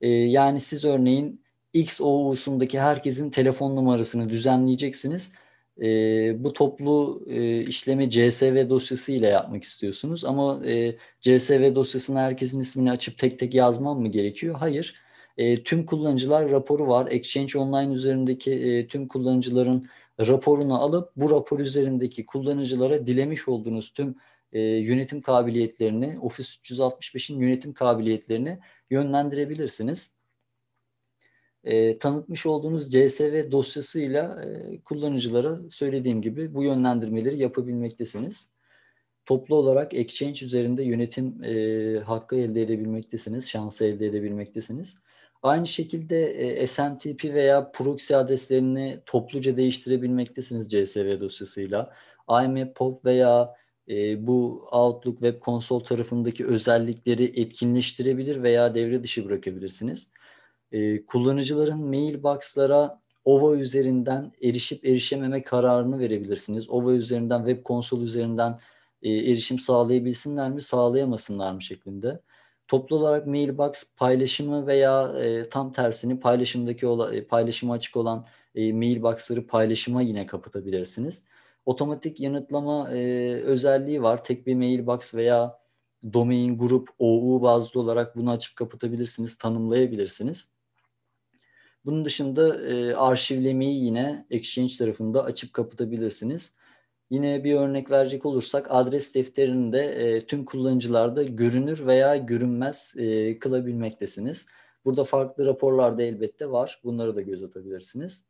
E, yani siz örneğin XOUsundaki herkesin telefon numarasını düzenleyeceksiniz e, bu toplu e, işlemi CSV dosyası ile yapmak istiyorsunuz. Ama e, CSV dosyasına herkesin ismini açıp tek tek yazmam mı gerekiyor? Hayır. E, tüm kullanıcılar raporu var. Exchange Online üzerindeki e, tüm kullanıcıların raporunu alıp bu rapor üzerindeki kullanıcılara dilemiş olduğunuz tüm e, yönetim kabiliyetlerini, Office 365'in yönetim kabiliyetlerini yönlendirebilirsiniz e, tanıtmış olduğunuz CSV dosyasıyla e, kullanıcılara söylediğim gibi bu yönlendirmeleri yapabilmektesiniz. Toplu olarak Exchange üzerinde yönetim e, hakkı elde edebilmektesiniz, şansı elde edebilmektesiniz. Aynı şekilde e, SMTP veya proxy adreslerini topluca değiştirebilmektesiniz CSV dosyasıyla. IMAP e POP veya e, bu Outlook Web Console tarafındaki özellikleri etkinleştirebilir veya devre dışı bırakabilirsiniz e, kullanıcıların mailboxlara OVA üzerinden erişip erişememe kararını verebilirsiniz. OVA üzerinden, web konsol üzerinden e, erişim sağlayabilsinler mi, sağlayamasınlar mı şeklinde. Toplu olarak mailbox paylaşımı veya e, tam tersini paylaşımdaki ola, e, paylaşıma açık olan e, mailboxları paylaşıma yine kapatabilirsiniz. Otomatik yanıtlama e, özelliği var. Tek bir mailbox veya domain grup OU bazlı olarak bunu açıp kapatabilirsiniz, tanımlayabilirsiniz. Bunun dışında e, arşivlemeyi yine Exchange tarafında açıp kapatabilirsiniz. Yine bir örnek verecek olursak adres defterinde e, tüm kullanıcılarda görünür veya görünmez e, kılabilmektesiniz. Burada farklı raporlar da elbette var. Bunları da göz atabilirsiniz.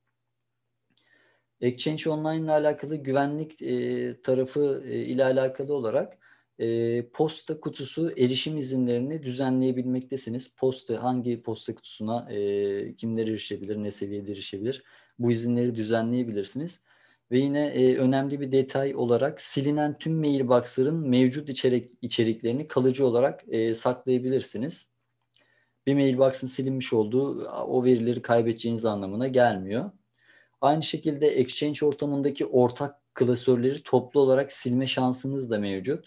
Exchange Online ile alakalı güvenlik e, tarafı e, ile alakalı olarak e, posta kutusu erişim izinlerini düzenleyebilmektesiniz. Posta hangi posta kutusuna e, kimler erişebilir, ne seviyede erişebilir bu izinleri düzenleyebilirsiniz. Ve yine e, önemli bir detay olarak silinen tüm mailbox'ların mevcut içerik, içeriklerini kalıcı olarak e, saklayabilirsiniz. Bir mailbox'ın silinmiş olduğu o verileri kaybedeceğiniz anlamına gelmiyor. Aynı şekilde Exchange ortamındaki ortak klasörleri toplu olarak silme şansınız da mevcut.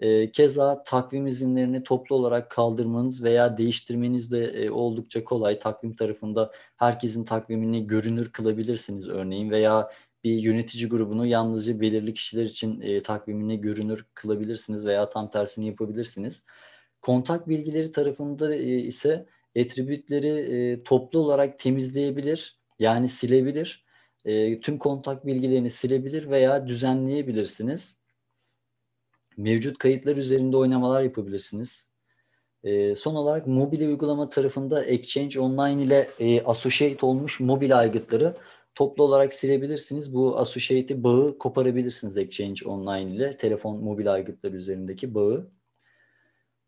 E, keza takvim izinlerini toplu olarak kaldırmanız veya değiştirmeniz de e, oldukça kolay. Takvim tarafında herkesin takvimini görünür kılabilirsiniz örneğin veya bir yönetici grubunu yalnızca belirli kişiler için e, takvimini görünür kılabilirsiniz veya tam tersini yapabilirsiniz. Kontak bilgileri tarafında e, ise attribütleri e, toplu olarak temizleyebilir yani silebilir. E, tüm kontak bilgilerini silebilir veya düzenleyebilirsiniz Mevcut kayıtlar üzerinde oynamalar yapabilirsiniz. E, son olarak mobil uygulama tarafında Exchange Online ile e, associate olmuş mobil aygıtları toplu olarak silebilirsiniz. Bu associate'i bağı koparabilirsiniz Exchange Online ile telefon mobil aygıtları üzerindeki bağı.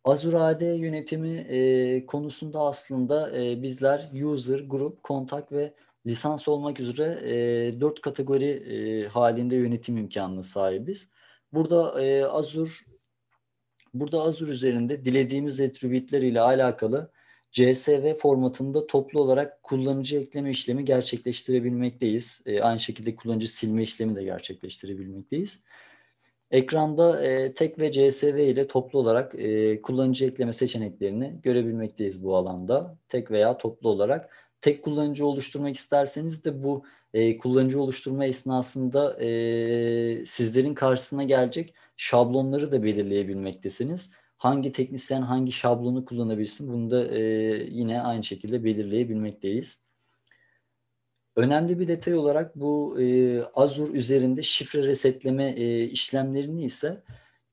Azure AD yönetimi e, konusunda aslında e, bizler user, grup, kontak ve lisans olmak üzere e, 4 kategori e, halinde yönetim imkanına sahibiz. Burada e, Azure burada Azure üzerinde dilediğimiz attribütler ile alakalı CSV formatında toplu olarak kullanıcı ekleme işlemi gerçekleştirebilmekteyiz. E, aynı şekilde kullanıcı silme işlemi de gerçekleştirebilmekteyiz. Ekranda e, tek ve CSV ile toplu olarak e, kullanıcı ekleme seçeneklerini görebilmekteyiz bu alanda. Tek veya toplu olarak tek kullanıcı oluşturmak isterseniz de bu e, kullanıcı oluşturma esnasında e, sizlerin karşısına gelecek şablonları da belirleyebilmektesiniz. Hangi teknisyen hangi şablonu kullanabilirsin bunu da e, yine aynı şekilde belirleyebilmekteyiz. Önemli bir detay olarak bu e, Azure üzerinde şifre resetleme e, işlemlerini ise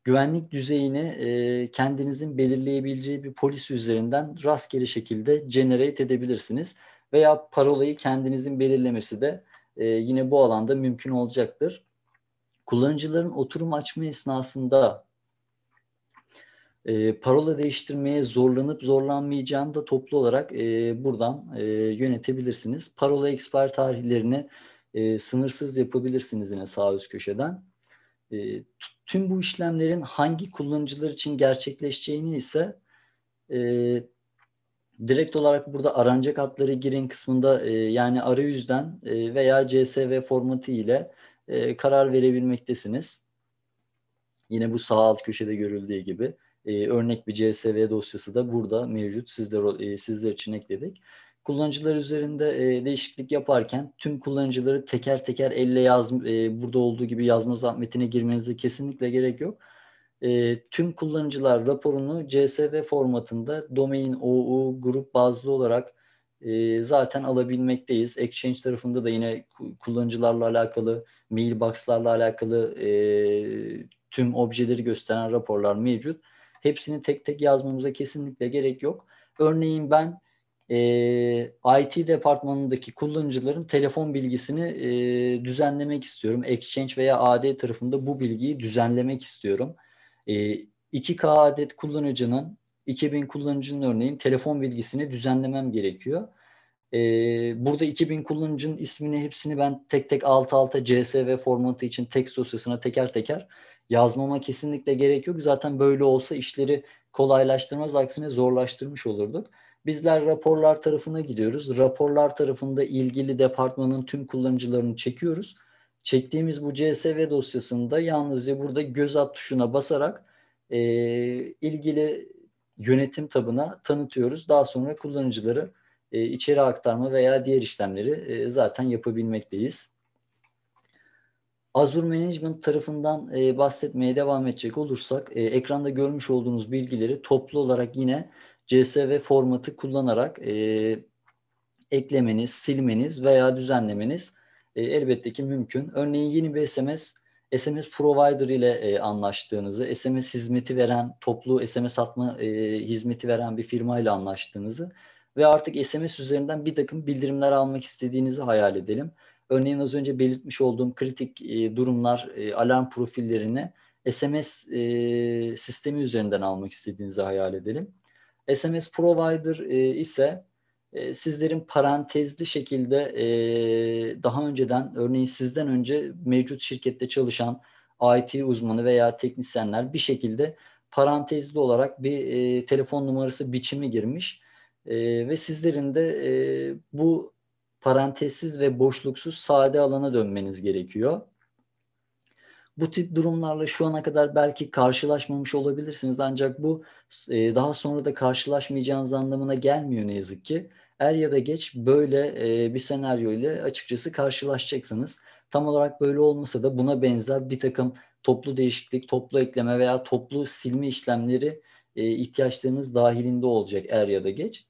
güvenlik düzeyini e, kendinizin belirleyebileceği bir polis üzerinden rastgele şekilde generate edebilirsiniz veya parolayı kendinizin belirlemesi de e, yine bu alanda mümkün olacaktır. Kullanıcıların oturum açma esnasında e, parola değiştirmeye zorlanıp zorlanmayacağını da toplu olarak e, buradan e, yönetebilirsiniz. Parola expire tarihlerini e, sınırsız yapabilirsiniz yine sağ üst köşeden. E, tüm bu işlemlerin hangi kullanıcılar için gerçekleşeceğini ise e, direkt olarak burada aranca katları girin kısmında e, yani arayüzden e, veya CSV formatı ile e, karar verebilmektesiniz. Yine bu sağ alt köşede görüldüğü gibi e, örnek bir CSV dosyası da burada mevcut. Sizler e, sizler için ekledik. Kullanıcılar üzerinde e, değişiklik yaparken tüm kullanıcıları teker teker elle yaz e, burada olduğu gibi yazma zahmetine girmenize kesinlikle gerek yok e, tüm kullanıcılar raporunu CSV formatında domain OU grup bazlı olarak e, zaten alabilmekteyiz. Exchange tarafında da yine kullanıcılarla alakalı, mailboxlarla alakalı e, tüm objeleri gösteren raporlar mevcut. Hepsini tek tek yazmamıza kesinlikle gerek yok. Örneğin ben e, IT departmanındaki kullanıcıların telefon bilgisini e, düzenlemek istiyorum. Exchange veya AD tarafında bu bilgiyi düzenlemek istiyorum. E, ee, 2K adet kullanıcının 2000 kullanıcının örneğin telefon bilgisini düzenlemem gerekiyor. E, burada 2000 kullanıcının ismini hepsini ben tek tek alt alta CSV formatı için text dosyasına teker teker yazmama kesinlikle gerek yok. Zaten böyle olsa işleri kolaylaştırmaz aksine zorlaştırmış olurduk. Bizler raporlar tarafına gidiyoruz. Raporlar tarafında ilgili departmanın tüm kullanıcılarını çekiyoruz çektiğimiz bu CSV dosyasında yalnızca burada göz at tuşuna basarak e, ilgili yönetim tabına tanıtıyoruz. Daha sonra kullanıcıları e, içeri aktarma veya diğer işlemleri e, zaten yapabilmekteyiz. Azure Management tarafından e, bahsetmeye devam edecek olursak e, ekranda görmüş olduğunuz bilgileri toplu olarak yine CSV formatı kullanarak e, eklemeniz, silmeniz veya düzenlemeniz e, elbette ki mümkün. Örneğin yeni bir SMS SMS provider ile e, anlaştığınızı, SMS hizmeti veren, toplu SMS atma e, hizmeti veren bir firma ile anlaştığınızı ve artık SMS üzerinden bir takım bildirimler almak istediğinizi hayal edelim. Örneğin az önce belirtmiş olduğum kritik e, durumlar e, alarm profillerini SMS e, sistemi üzerinden almak istediğinizi hayal edelim. SMS provider e, ise ee, sizlerin parantezli şekilde ee, daha önceden örneğin sizden önce mevcut şirkette çalışan IT uzmanı veya teknisyenler bir şekilde parantezli olarak bir ee, telefon numarası biçimi girmiş ve sizlerin de bu parantezsiz ve boşluksuz sade alana dönmeniz gerekiyor bu tip durumlarla şu ana kadar belki karşılaşmamış olabilirsiniz ancak bu e, daha sonra da karşılaşmayacağınız anlamına gelmiyor ne yazık ki. Er ya da geç böyle e, bir senaryo ile açıkçası karşılaşacaksınız. Tam olarak böyle olmasa da buna benzer bir takım toplu değişiklik, toplu ekleme veya toplu silme işlemleri e, ihtiyaçlarınız dahilinde olacak er ya da geç.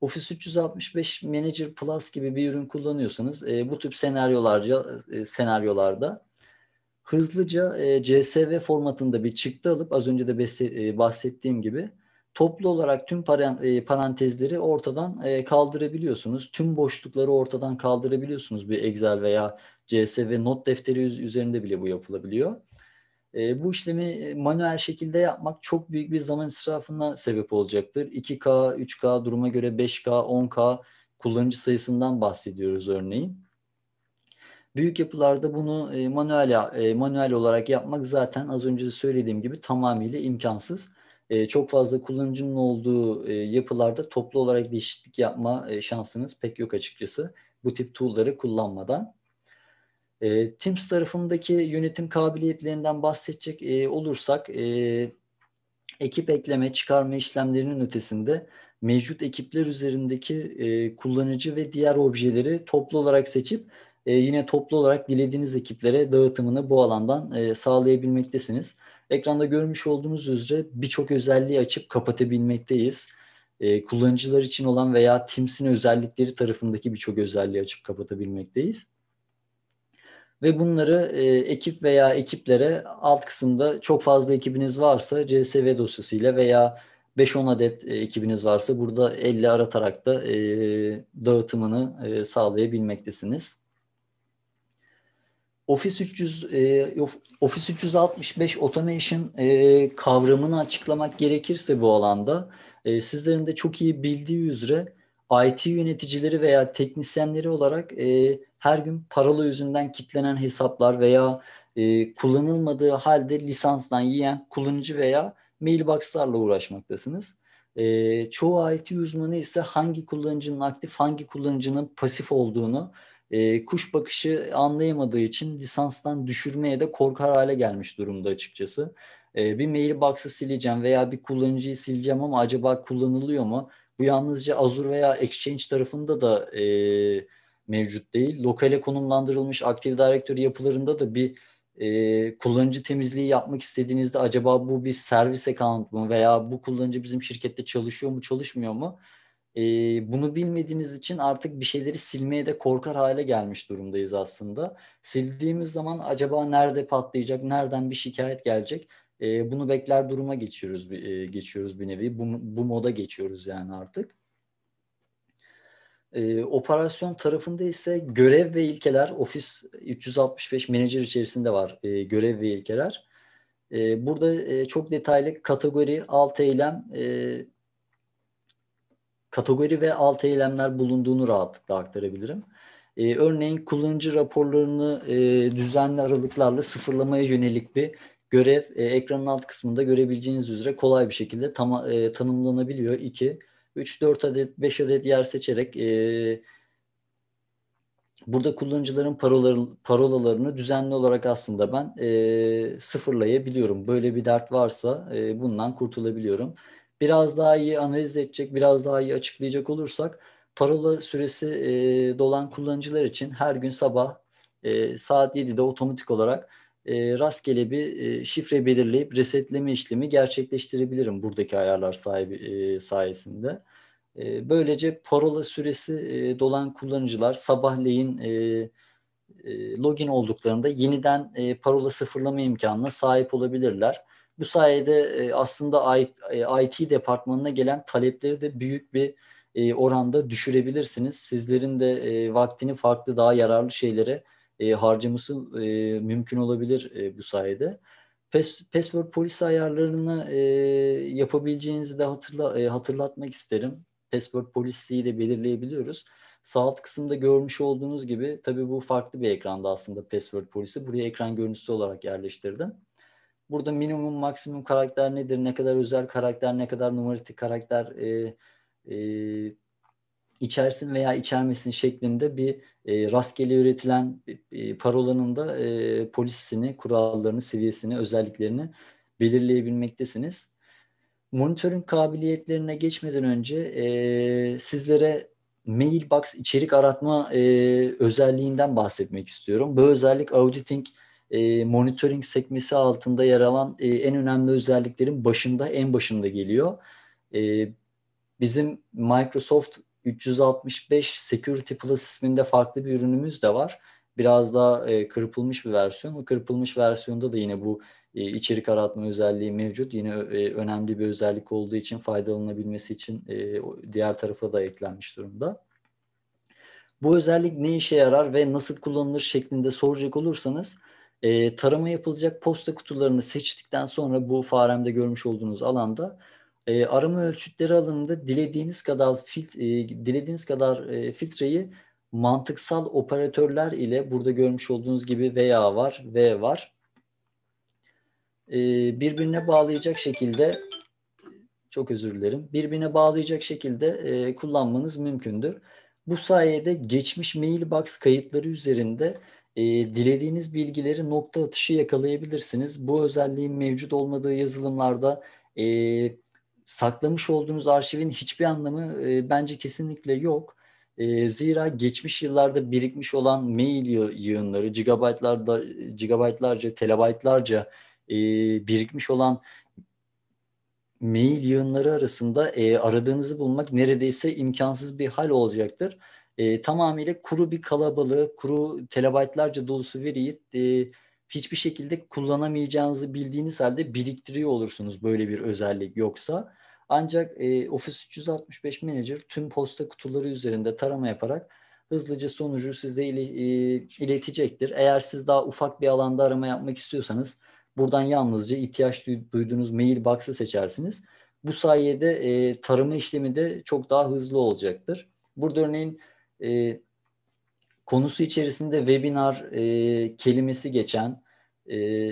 Office 365 Manager Plus gibi bir ürün kullanıyorsanız e, bu tip senaryolarca e, senaryolarda hızlıca e, CSV formatında bir çıktı alıp az önce de e, bahsettiğim gibi toplu olarak tüm e, parantezleri ortadan e, kaldırabiliyorsunuz. Tüm boşlukları ortadan kaldırabiliyorsunuz bir Excel veya CSV not defteri üzerinde bile bu yapılabiliyor. Bu işlemi manuel şekilde yapmak çok büyük bir zaman israfına sebep olacaktır. 2K, 3K, duruma göre 5K, 10K kullanıcı sayısından bahsediyoruz örneğin. Büyük yapılarda bunu e, manuel e, manuel olarak yapmak zaten az önce de söylediğim gibi tamamıyla imkansız. E, çok fazla kullanıcının olduğu yapılarda toplu olarak değişiklik yapma şansınız pek yok açıkçası bu tip tool'ları kullanmadan. Teams tarafındaki yönetim kabiliyetlerinden bahsedecek olursak ekip ekleme, çıkarma işlemlerinin ötesinde mevcut ekipler üzerindeki kullanıcı ve diğer objeleri toplu olarak seçip e, yine toplu olarak dilediğiniz ekiplere dağıtımını bu alandan e, sağlayabilmektesiniz. Ekranda görmüş olduğunuz üzere birçok özelliği açıp kapatabilmekteyiz. E, kullanıcılar için olan veya Teams'in özellikleri tarafındaki birçok özelliği açıp kapatabilmekteyiz. Ve bunları e, ekip veya ekiplere alt kısımda çok fazla ekibiniz varsa CSV dosyasıyla veya 5-10 adet e, ekibiniz varsa burada elle aratarak da e, dağıtımını e, sağlayabilmektesiniz. Office 300 e, Office 365 Automation e, kavramını açıklamak gerekirse bu alanda e, sizlerin de çok iyi bildiği üzere IT yöneticileri veya teknisyenleri olarak e, her gün parola yüzünden kitlenen hesaplar veya e, kullanılmadığı halde lisanstan yiyen kullanıcı veya mailboxlarla uğraşmaktasınız. E, çoğu IT uzmanı ise hangi kullanıcının aktif, hangi kullanıcının pasif olduğunu e, kuş bakışı anlayamadığı için lisanstan düşürmeye de korkar hale gelmiş durumda açıkçası. E, bir mailbox'ı sileceğim veya bir kullanıcıyı sileceğim ama acaba kullanılıyor mu? Bu yalnızca Azure veya Exchange tarafında da e, mevcut değil. Lokale konumlandırılmış Active Directory yapılarında da bir e, kullanıcı temizliği yapmak istediğinizde acaba bu bir servis account mu veya bu kullanıcı bizim şirkette çalışıyor mu çalışmıyor mu? E, bunu bilmediğiniz için artık bir şeyleri silmeye de korkar hale gelmiş durumdayız aslında. Sildiğimiz zaman acaba nerede patlayacak, nereden bir şikayet gelecek? E, bunu bekler duruma geçiyoruz, e, geçiyoruz bir nevi. Bu, bu moda geçiyoruz yani artık. E, operasyon tarafında ise görev ve ilkeler ofis 365 menajer içerisinde var e, görev ve ilkeler. E, burada e, çok detaylı kategori, alt eylem, e, kategori ve alt eylemler bulunduğunu rahatlıkla aktarabilirim. Ee, örneğin kullanıcı raporlarını e, düzenli aralıklarla sıfırlamaya yönelik bir görev e, ekranın alt kısmında görebileceğiniz üzere kolay bir şekilde tam, e, tanımlanabiliyor. 2, 3, 4 adet, 5 adet yer seçerek e, burada kullanıcıların paroları, parolalarını düzenli olarak aslında ben e, sıfırlayabiliyorum. Böyle bir dert varsa e, bundan kurtulabiliyorum biraz daha iyi analiz edecek, biraz daha iyi açıklayacak olursak parola süresi e, dolan kullanıcılar için her gün sabah e, saat 7'de otomatik olarak e, rastgele bir e, şifre belirleyip resetleme işlemi gerçekleştirebilirim buradaki ayarlar sahibi e, sayesinde. E, böylece parola süresi e, dolan kullanıcılar sabahleyin e, login olduklarında yeniden e, parola sıfırlama imkanına sahip olabilirler. Bu sayede e, aslında IT e, departmanına gelen talepleri de büyük bir e, oranda düşürebilirsiniz. Sizlerin de e, vaktini farklı daha yararlı şeylere e, harcaması e, mümkün olabilir e, bu sayede. Pass, password polisi ayarlarını e, yapabileceğinizi de hatırla, e, hatırlatmak isterim. Password polisiyi de belirleyebiliyoruz. Sağ alt kısımda görmüş olduğunuz gibi tabii bu farklı bir ekranda aslında password polisi. Buraya ekran görüntüsü olarak yerleştirdim burada minimum maksimum karakter nedir, ne kadar özel karakter, ne kadar numaratik karakter e, e, içersin veya içermesin şeklinde bir e, rastgele üretilen e, parolanın da e, polisini, kurallarını, seviyesini, özelliklerini belirleyebilmektesiniz. Monitörün kabiliyetlerine geçmeden önce e, sizlere mailbox içerik aratma e, özelliğinden bahsetmek istiyorum. Bu özellik auditing e, monitoring sekmesi altında yer alan e, en önemli özelliklerin başında en başında geliyor. E, bizim Microsoft 365 Security Plus isminde farklı bir ürünümüz de var. Biraz daha e, kırpılmış bir versiyon. Bu kırpılmış versiyonda da yine bu e, içerik aratma özelliği mevcut. Yine e, önemli bir özellik olduğu için faydalanabilmesi için e, diğer tarafa da eklenmiş durumda. Bu özellik ne işe yarar ve nasıl kullanılır şeklinde soracak olursanız e, tarama yapılacak posta kutularını seçtikten sonra bu faremde görmüş olduğunuz alanda e, arama ölçütleri alanında dilediğiniz kadar filt, e, dilediğiniz kadar e, filtreyi mantıksal operatörler ile burada görmüş olduğunuz gibi veya var, v var. E, birbirine bağlayacak şekilde çok özür dilerim. Birbirine bağlayacak şekilde e, kullanmanız mümkündür. Bu sayede geçmiş mailbox kayıtları üzerinde e, dilediğiniz bilgileri nokta atışı yakalayabilirsiniz. Bu özelliğin mevcut olmadığı yazılımlarda e, saklamış olduğunuz arşivin hiçbir anlamı e, bence kesinlikle yok. E, zira geçmiş yıllarda birikmiş olan mail yığınları, gigabaytlarda, gigabaytlarca, terabaytlarca e, birikmiş olan mail yığınları arasında e, aradığınızı bulmak neredeyse imkansız bir hal olacaktır e, tamamıyla kuru bir kalabalığı, kuru terabaytlarca dolusu veriyi e, hiçbir şekilde kullanamayacağınızı bildiğiniz halde biriktiriyor olursunuz böyle bir özellik yoksa. Ancak e, Office 365 Manager tüm posta kutuları üzerinde tarama yaparak hızlıca sonucu size ili, e, iletecektir. Eğer siz daha ufak bir alanda arama yapmak istiyorsanız buradan yalnızca ihtiyaç duyduğunuz mail box'ı seçersiniz. Bu sayede e, tarama işlemi de çok daha hızlı olacaktır. Burada örneğin e, konusu içerisinde webinar e, kelimesi geçen e,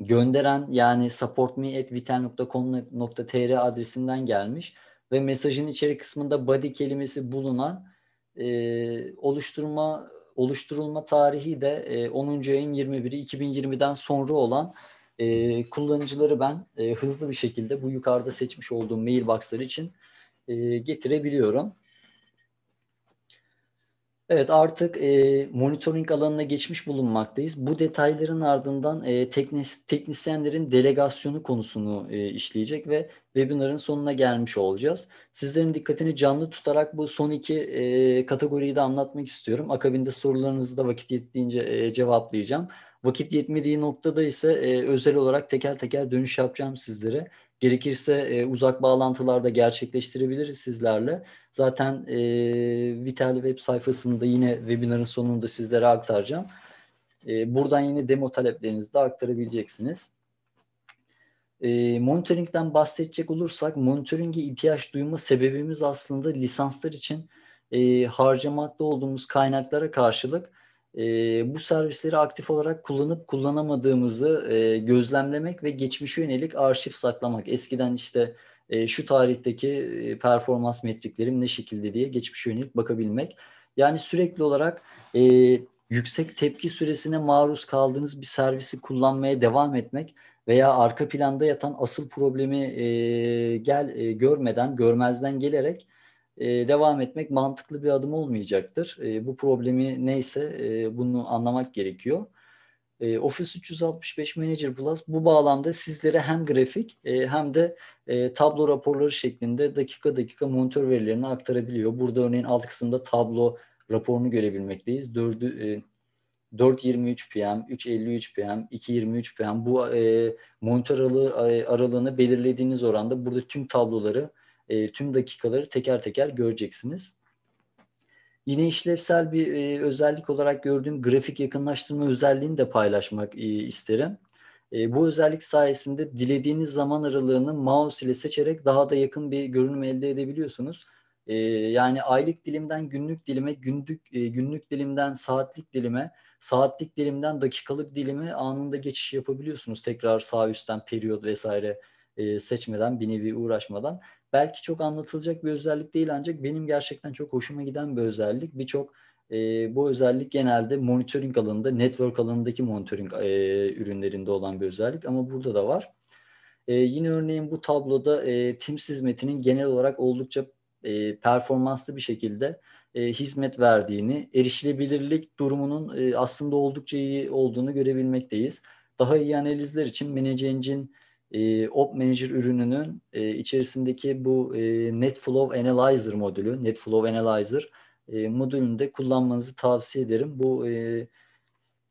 gönderen yani supportme.viten.com.tr adresinden gelmiş ve mesajın içeri kısmında body kelimesi bulunan e, oluşturma oluşturulma tarihi de e, 10. ayın 21'i 2020'den sonra olan e, kullanıcıları ben e, hızlı bir şekilde bu yukarıda seçmiş olduğum mailboxlar için e, getirebiliyorum. Evet artık e, monitoring alanına geçmiş bulunmaktayız. Bu detayların ardından e, teknis, teknisyenlerin delegasyonu konusunu e, işleyecek ve webinarın sonuna gelmiş olacağız. Sizlerin dikkatini canlı tutarak bu son iki e, kategoriyi de anlatmak istiyorum. Akabinde sorularınızı da vakit yettiğince e, cevaplayacağım. Vakit yetmediği noktada ise e, özel olarak teker teker dönüş yapacağım sizlere. Gerekirse e, uzak bağlantılarda gerçekleştirebiliriz sizlerle. Zaten e, Vital web sayfasında yine webinarın sonunda sizlere aktaracağım. E, buradan yine demo taleplerinizi de aktarabileceksiniz. E, monitoringden bahsedecek olursak monitoringe ihtiyaç duyma sebebimiz aslında lisanslar için e, harcamakta olduğumuz kaynaklara karşılık e, bu servisleri aktif olarak kullanıp kullanamadığımızı e, gözlemlemek ve geçmişe yönelik arşiv saklamak. Eskiden işte e, şu tarihteki performans metriklerim ne şekilde diye geçmişe yönelik bakabilmek. Yani sürekli olarak e, yüksek tepki süresine maruz kaldığınız bir servisi kullanmaya devam etmek veya arka planda yatan asıl problemi e, gel e, görmeden görmezden gelerek e, devam etmek mantıklı bir adım olmayacaktır. E, bu problemi neyse e, bunu anlamak gerekiyor. E, Office 365 Manager Plus bu bağlamda sizlere hem grafik e, hem de e, tablo raporları şeklinde dakika dakika monitör verilerini aktarabiliyor. Burada örneğin alt kısımda tablo raporunu görebilmekteyiz. 4'ü e, 4.23 PM, 3.53 PM, 2.23 PM bu e, monitör aralığı, e, aralığını belirlediğiniz oranda burada tüm tabloları e, tüm dakikaları teker teker göreceksiniz. Yine işlevsel bir e, özellik olarak gördüğüm grafik yakınlaştırma özelliğini de paylaşmak e, isterim. E, bu özellik sayesinde dilediğiniz zaman aralığını mouse ile seçerek daha da yakın bir görünüm elde edebiliyorsunuz. E, yani aylık dilimden günlük dilime, günlük, e, günlük dilimden saatlik dilime, saatlik dilimden dakikalık dilime anında geçiş yapabiliyorsunuz. Tekrar sağ üstten periyot vesaire e, seçmeden, bir nevi uğraşmadan belki çok anlatılacak bir özellik değil ancak benim gerçekten çok hoşuma giden bir özellik. Birçok e, bu özellik genelde monitoring alanında, network alanındaki monitoring e, ürünlerinde olan bir özellik ama burada da var. E, yine örneğin bu tabloda e, Teams hizmetinin genel olarak oldukça e, performanslı bir şekilde e, hizmet verdiğini, erişilebilirlik durumunun e, aslında oldukça iyi olduğunu görebilmekteyiz. Daha iyi analizler için ManageEngine e, Op Manager ürününün e, içerisindeki bu e, NetFlow Analyzer modülü, NetFlow Analyzer e, modülünü de kullanmanızı tavsiye ederim. Bu e,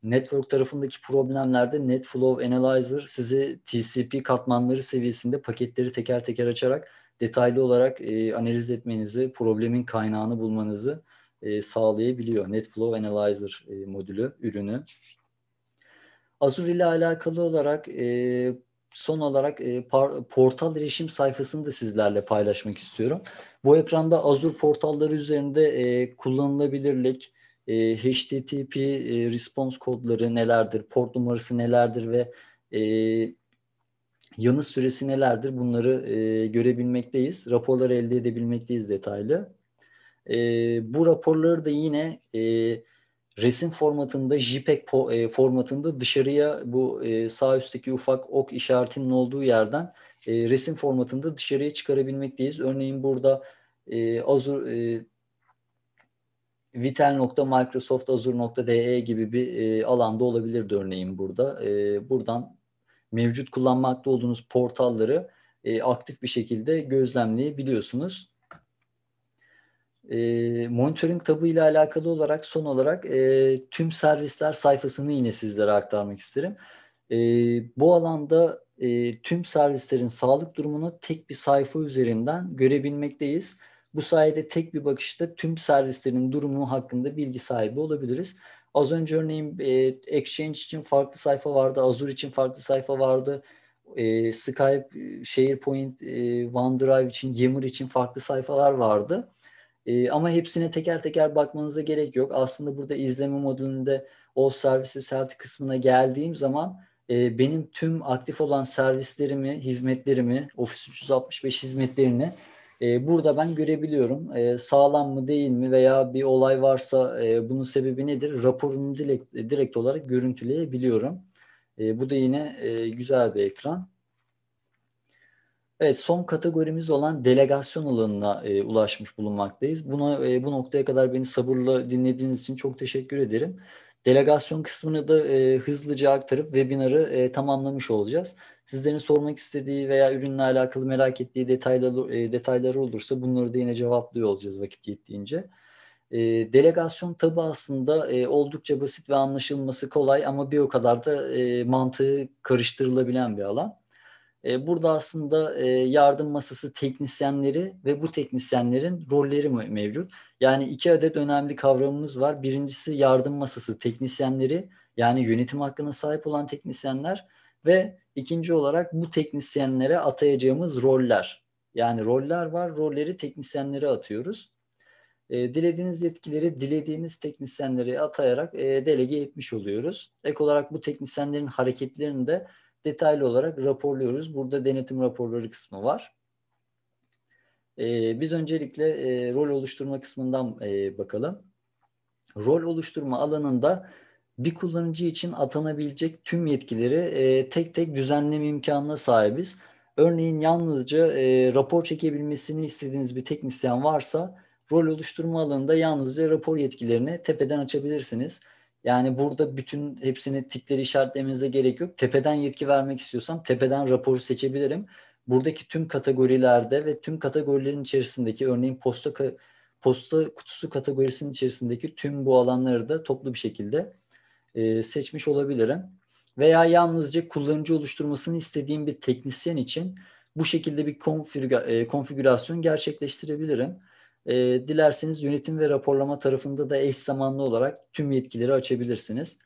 network tarafındaki problemlerde NetFlow Analyzer sizi TCP katmanları seviyesinde paketleri teker teker açarak detaylı olarak e, analiz etmenizi, problemin kaynağını bulmanızı e, sağlayabiliyor. NetFlow Analyzer e, modülü, ürünü. Azure ile alakalı olarak e, son olarak e, par, portal erişim sayfasını da sizlerle paylaşmak istiyorum. Bu ekranda Azure portalları üzerinde e, kullanılabilirlik, e, HTTP e, response kodları nelerdir, port numarası nelerdir ve e, yanıt süresi nelerdir bunları e, görebilmekteyiz. Raporları elde edebilmekteyiz detaylı. E, bu raporları da yine e, resim formatında JPEG e, formatında dışarıya bu e, sağ üstteki ufak ok işaretinin olduğu yerden e, resim formatında dışarıya çıkarabilmekteyiz. Örneğin burada Azure vitel.microsoft.azure.de gibi bir alanda olabilirdi örneğin burada. Buradan mevcut kullanmakta olduğunuz portalları aktif bir şekilde gözlemleyebiliyorsunuz. E, monitoring ile alakalı olarak son olarak e, tüm servisler sayfasını yine sizlere aktarmak isterim. E, bu alanda e, tüm servislerin sağlık durumunu tek bir sayfa üzerinden görebilmekteyiz. Bu sayede tek bir bakışta tüm servislerin durumu hakkında bilgi sahibi olabiliriz. Az önce örneğin e, Exchange için farklı sayfa vardı, Azure için farklı sayfa vardı. E, Skype, e, SharePoint, e, OneDrive için, Yammer için farklı sayfalar vardı. Ee, ama hepsine teker teker bakmanıza gerek yok. Aslında burada izleme modülünde All Services Health kısmına geldiğim zaman e, benim tüm aktif olan servislerimi, hizmetlerimi, Office 365 hizmetlerini e, burada ben görebiliyorum. E, sağlam mı değil mi veya bir olay varsa e, bunun sebebi nedir? Raporunu direkt, direkt olarak görüntüleyebiliyorum. E, bu da yine e, güzel bir ekran. Evet son kategorimiz olan delegasyon alanına e, ulaşmış bulunmaktayız. Buna e, bu noktaya kadar beni sabırla dinlediğiniz için çok teşekkür ederim. Delegasyon kısmını da e, hızlıca aktarıp webinarı e, tamamlamış olacağız. Sizlerin sormak istediği veya ürünle alakalı merak ettiği detaylar e, detayları olursa bunları da yine cevaplıyor olacağız vakit yettiğince. E, delegasyon tabi aslında e, oldukça basit ve anlaşılması kolay ama bir o kadar da e, mantığı karıştırılabilen bir alan burada aslında yardım masası teknisyenleri ve bu teknisyenlerin rolleri mevcut. Yani iki adet önemli kavramımız var. Birincisi yardım masası teknisyenleri yani yönetim hakkına sahip olan teknisyenler ve ikinci olarak bu teknisyenlere atayacağımız roller. Yani roller var, rolleri teknisyenlere atıyoruz. dilediğiniz yetkileri dilediğiniz teknisyenlere atayarak delege etmiş oluyoruz. Ek olarak bu teknisyenlerin hareketlerini de detaylı olarak raporluyoruz. Burada denetim raporları kısmı var. Ee, biz öncelikle e, rol oluşturma kısmından e, bakalım. Rol oluşturma alanında bir kullanıcı için atanabilecek tüm yetkileri e, tek tek düzenleme imkanına sahibiz. Örneğin yalnızca e, rapor çekebilmesini istediğiniz bir teknisyen varsa rol oluşturma alanında yalnızca rapor yetkilerini tepeden açabilirsiniz. Yani burada bütün hepsini tikleri işaretlemenize gerek yok. Tepeden yetki vermek istiyorsam tepeden raporu seçebilirim. Buradaki tüm kategorilerde ve tüm kategorilerin içerisindeki örneğin posta posta kutusu kategorisinin içerisindeki tüm bu alanları da toplu bir şekilde e, seçmiş olabilirim. Veya yalnızca kullanıcı oluşturmasını istediğim bir teknisyen için bu şekilde bir e, konfigürasyon gerçekleştirebilirim. E, dilerseniz yönetim ve raporlama tarafında da eş zamanlı olarak tüm yetkileri açabilirsiniz.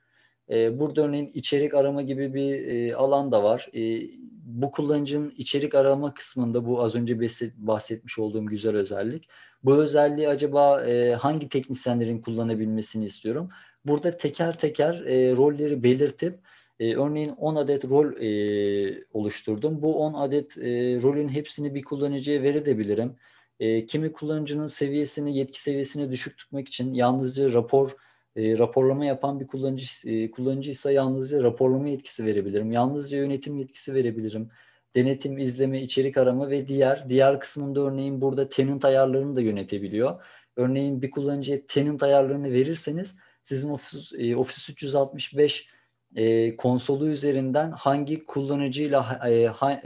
E, burada örneğin içerik arama gibi bir e, alan da var. E, bu kullanıcının içerik arama kısmında bu az önce bahsetmiş olduğum güzel özellik. Bu özelliği acaba e, hangi teknisyenlerin kullanabilmesini istiyorum? Burada teker teker e, rolleri belirtip e, örneğin 10 adet rol e, oluşturdum. Bu 10 adet e, rolün hepsini bir kullanıcıya verebilirim e, kimi kullanıcının seviyesini, yetki seviyesini düşük tutmak için yalnızca rapor e, raporlama yapan bir kullanıcı e, kullanıcıysa yalnızca raporlama yetkisi verebilirim. Yalnızca yönetim yetkisi verebilirim. Denetim, izleme, içerik arama ve diğer diğer kısmında örneğin burada tenant ayarlarını da yönetebiliyor. Örneğin bir kullanıcıya tenant ayarlarını verirseniz sizin ofis e, Office 365 e, konsolu üzerinden hangi kullanıcıyla e,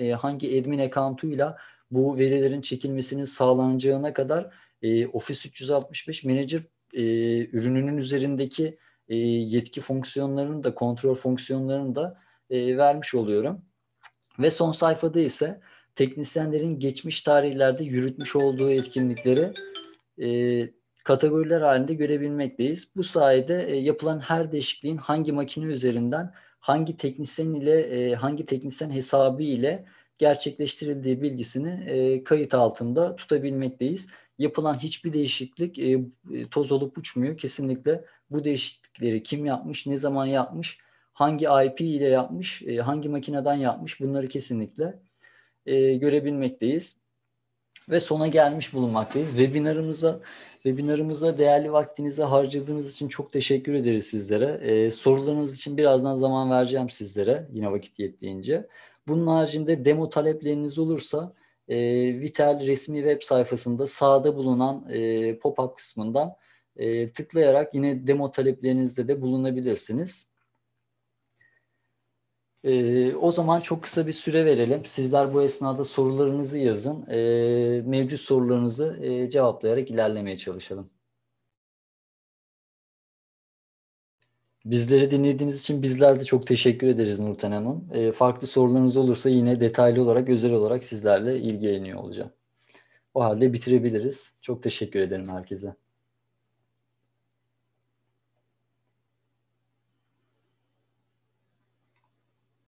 e, hangi admin account'uyla bu verilerin çekilmesinin sağlanacağına kadar e, Office 365 Manager e, ürününün üzerindeki e, yetki fonksiyonlarını da kontrol fonksiyonlarını da e, vermiş oluyorum. Ve son sayfada ise teknisyenlerin geçmiş tarihlerde yürütmüş olduğu etkinlikleri e, kategoriler halinde görebilmekteyiz. Bu sayede e, yapılan her değişikliğin hangi makine üzerinden hangi teknisyen ile e, hangi teknisyen hesabı ile gerçekleştirildiği bilgisini e, kayıt altında tutabilmekteyiz. Yapılan hiçbir değişiklik e, e, toz olup uçmuyor. Kesinlikle bu değişiklikleri kim yapmış, ne zaman yapmış, hangi IP ile yapmış, e, hangi makineden yapmış bunları kesinlikle e, görebilmekteyiz. Ve sona gelmiş bulunmaktayız. Webinarımıza, webinarımıza değerli vaktinizi harcadığınız için çok teşekkür ederiz sizlere. E, sorularınız için birazdan zaman vereceğim sizlere yine vakit yettiğince. Bunun haricinde demo talepleriniz olursa e, Vitel resmi web sayfasında sağda bulunan e, pop-up kısmından e, tıklayarak yine demo taleplerinizde de bulunabilirsiniz. E, o zaman çok kısa bir süre verelim. Sizler bu esnada sorularınızı yazın. E, mevcut sorularınızı e, cevaplayarak ilerlemeye çalışalım. Bizleri dinlediğiniz için bizler de çok teşekkür ederiz Nurten Hanım. E, farklı sorularınız olursa yine detaylı olarak, özel olarak sizlerle ilgileniyor olacağım. O halde bitirebiliriz. Çok teşekkür ederim herkese.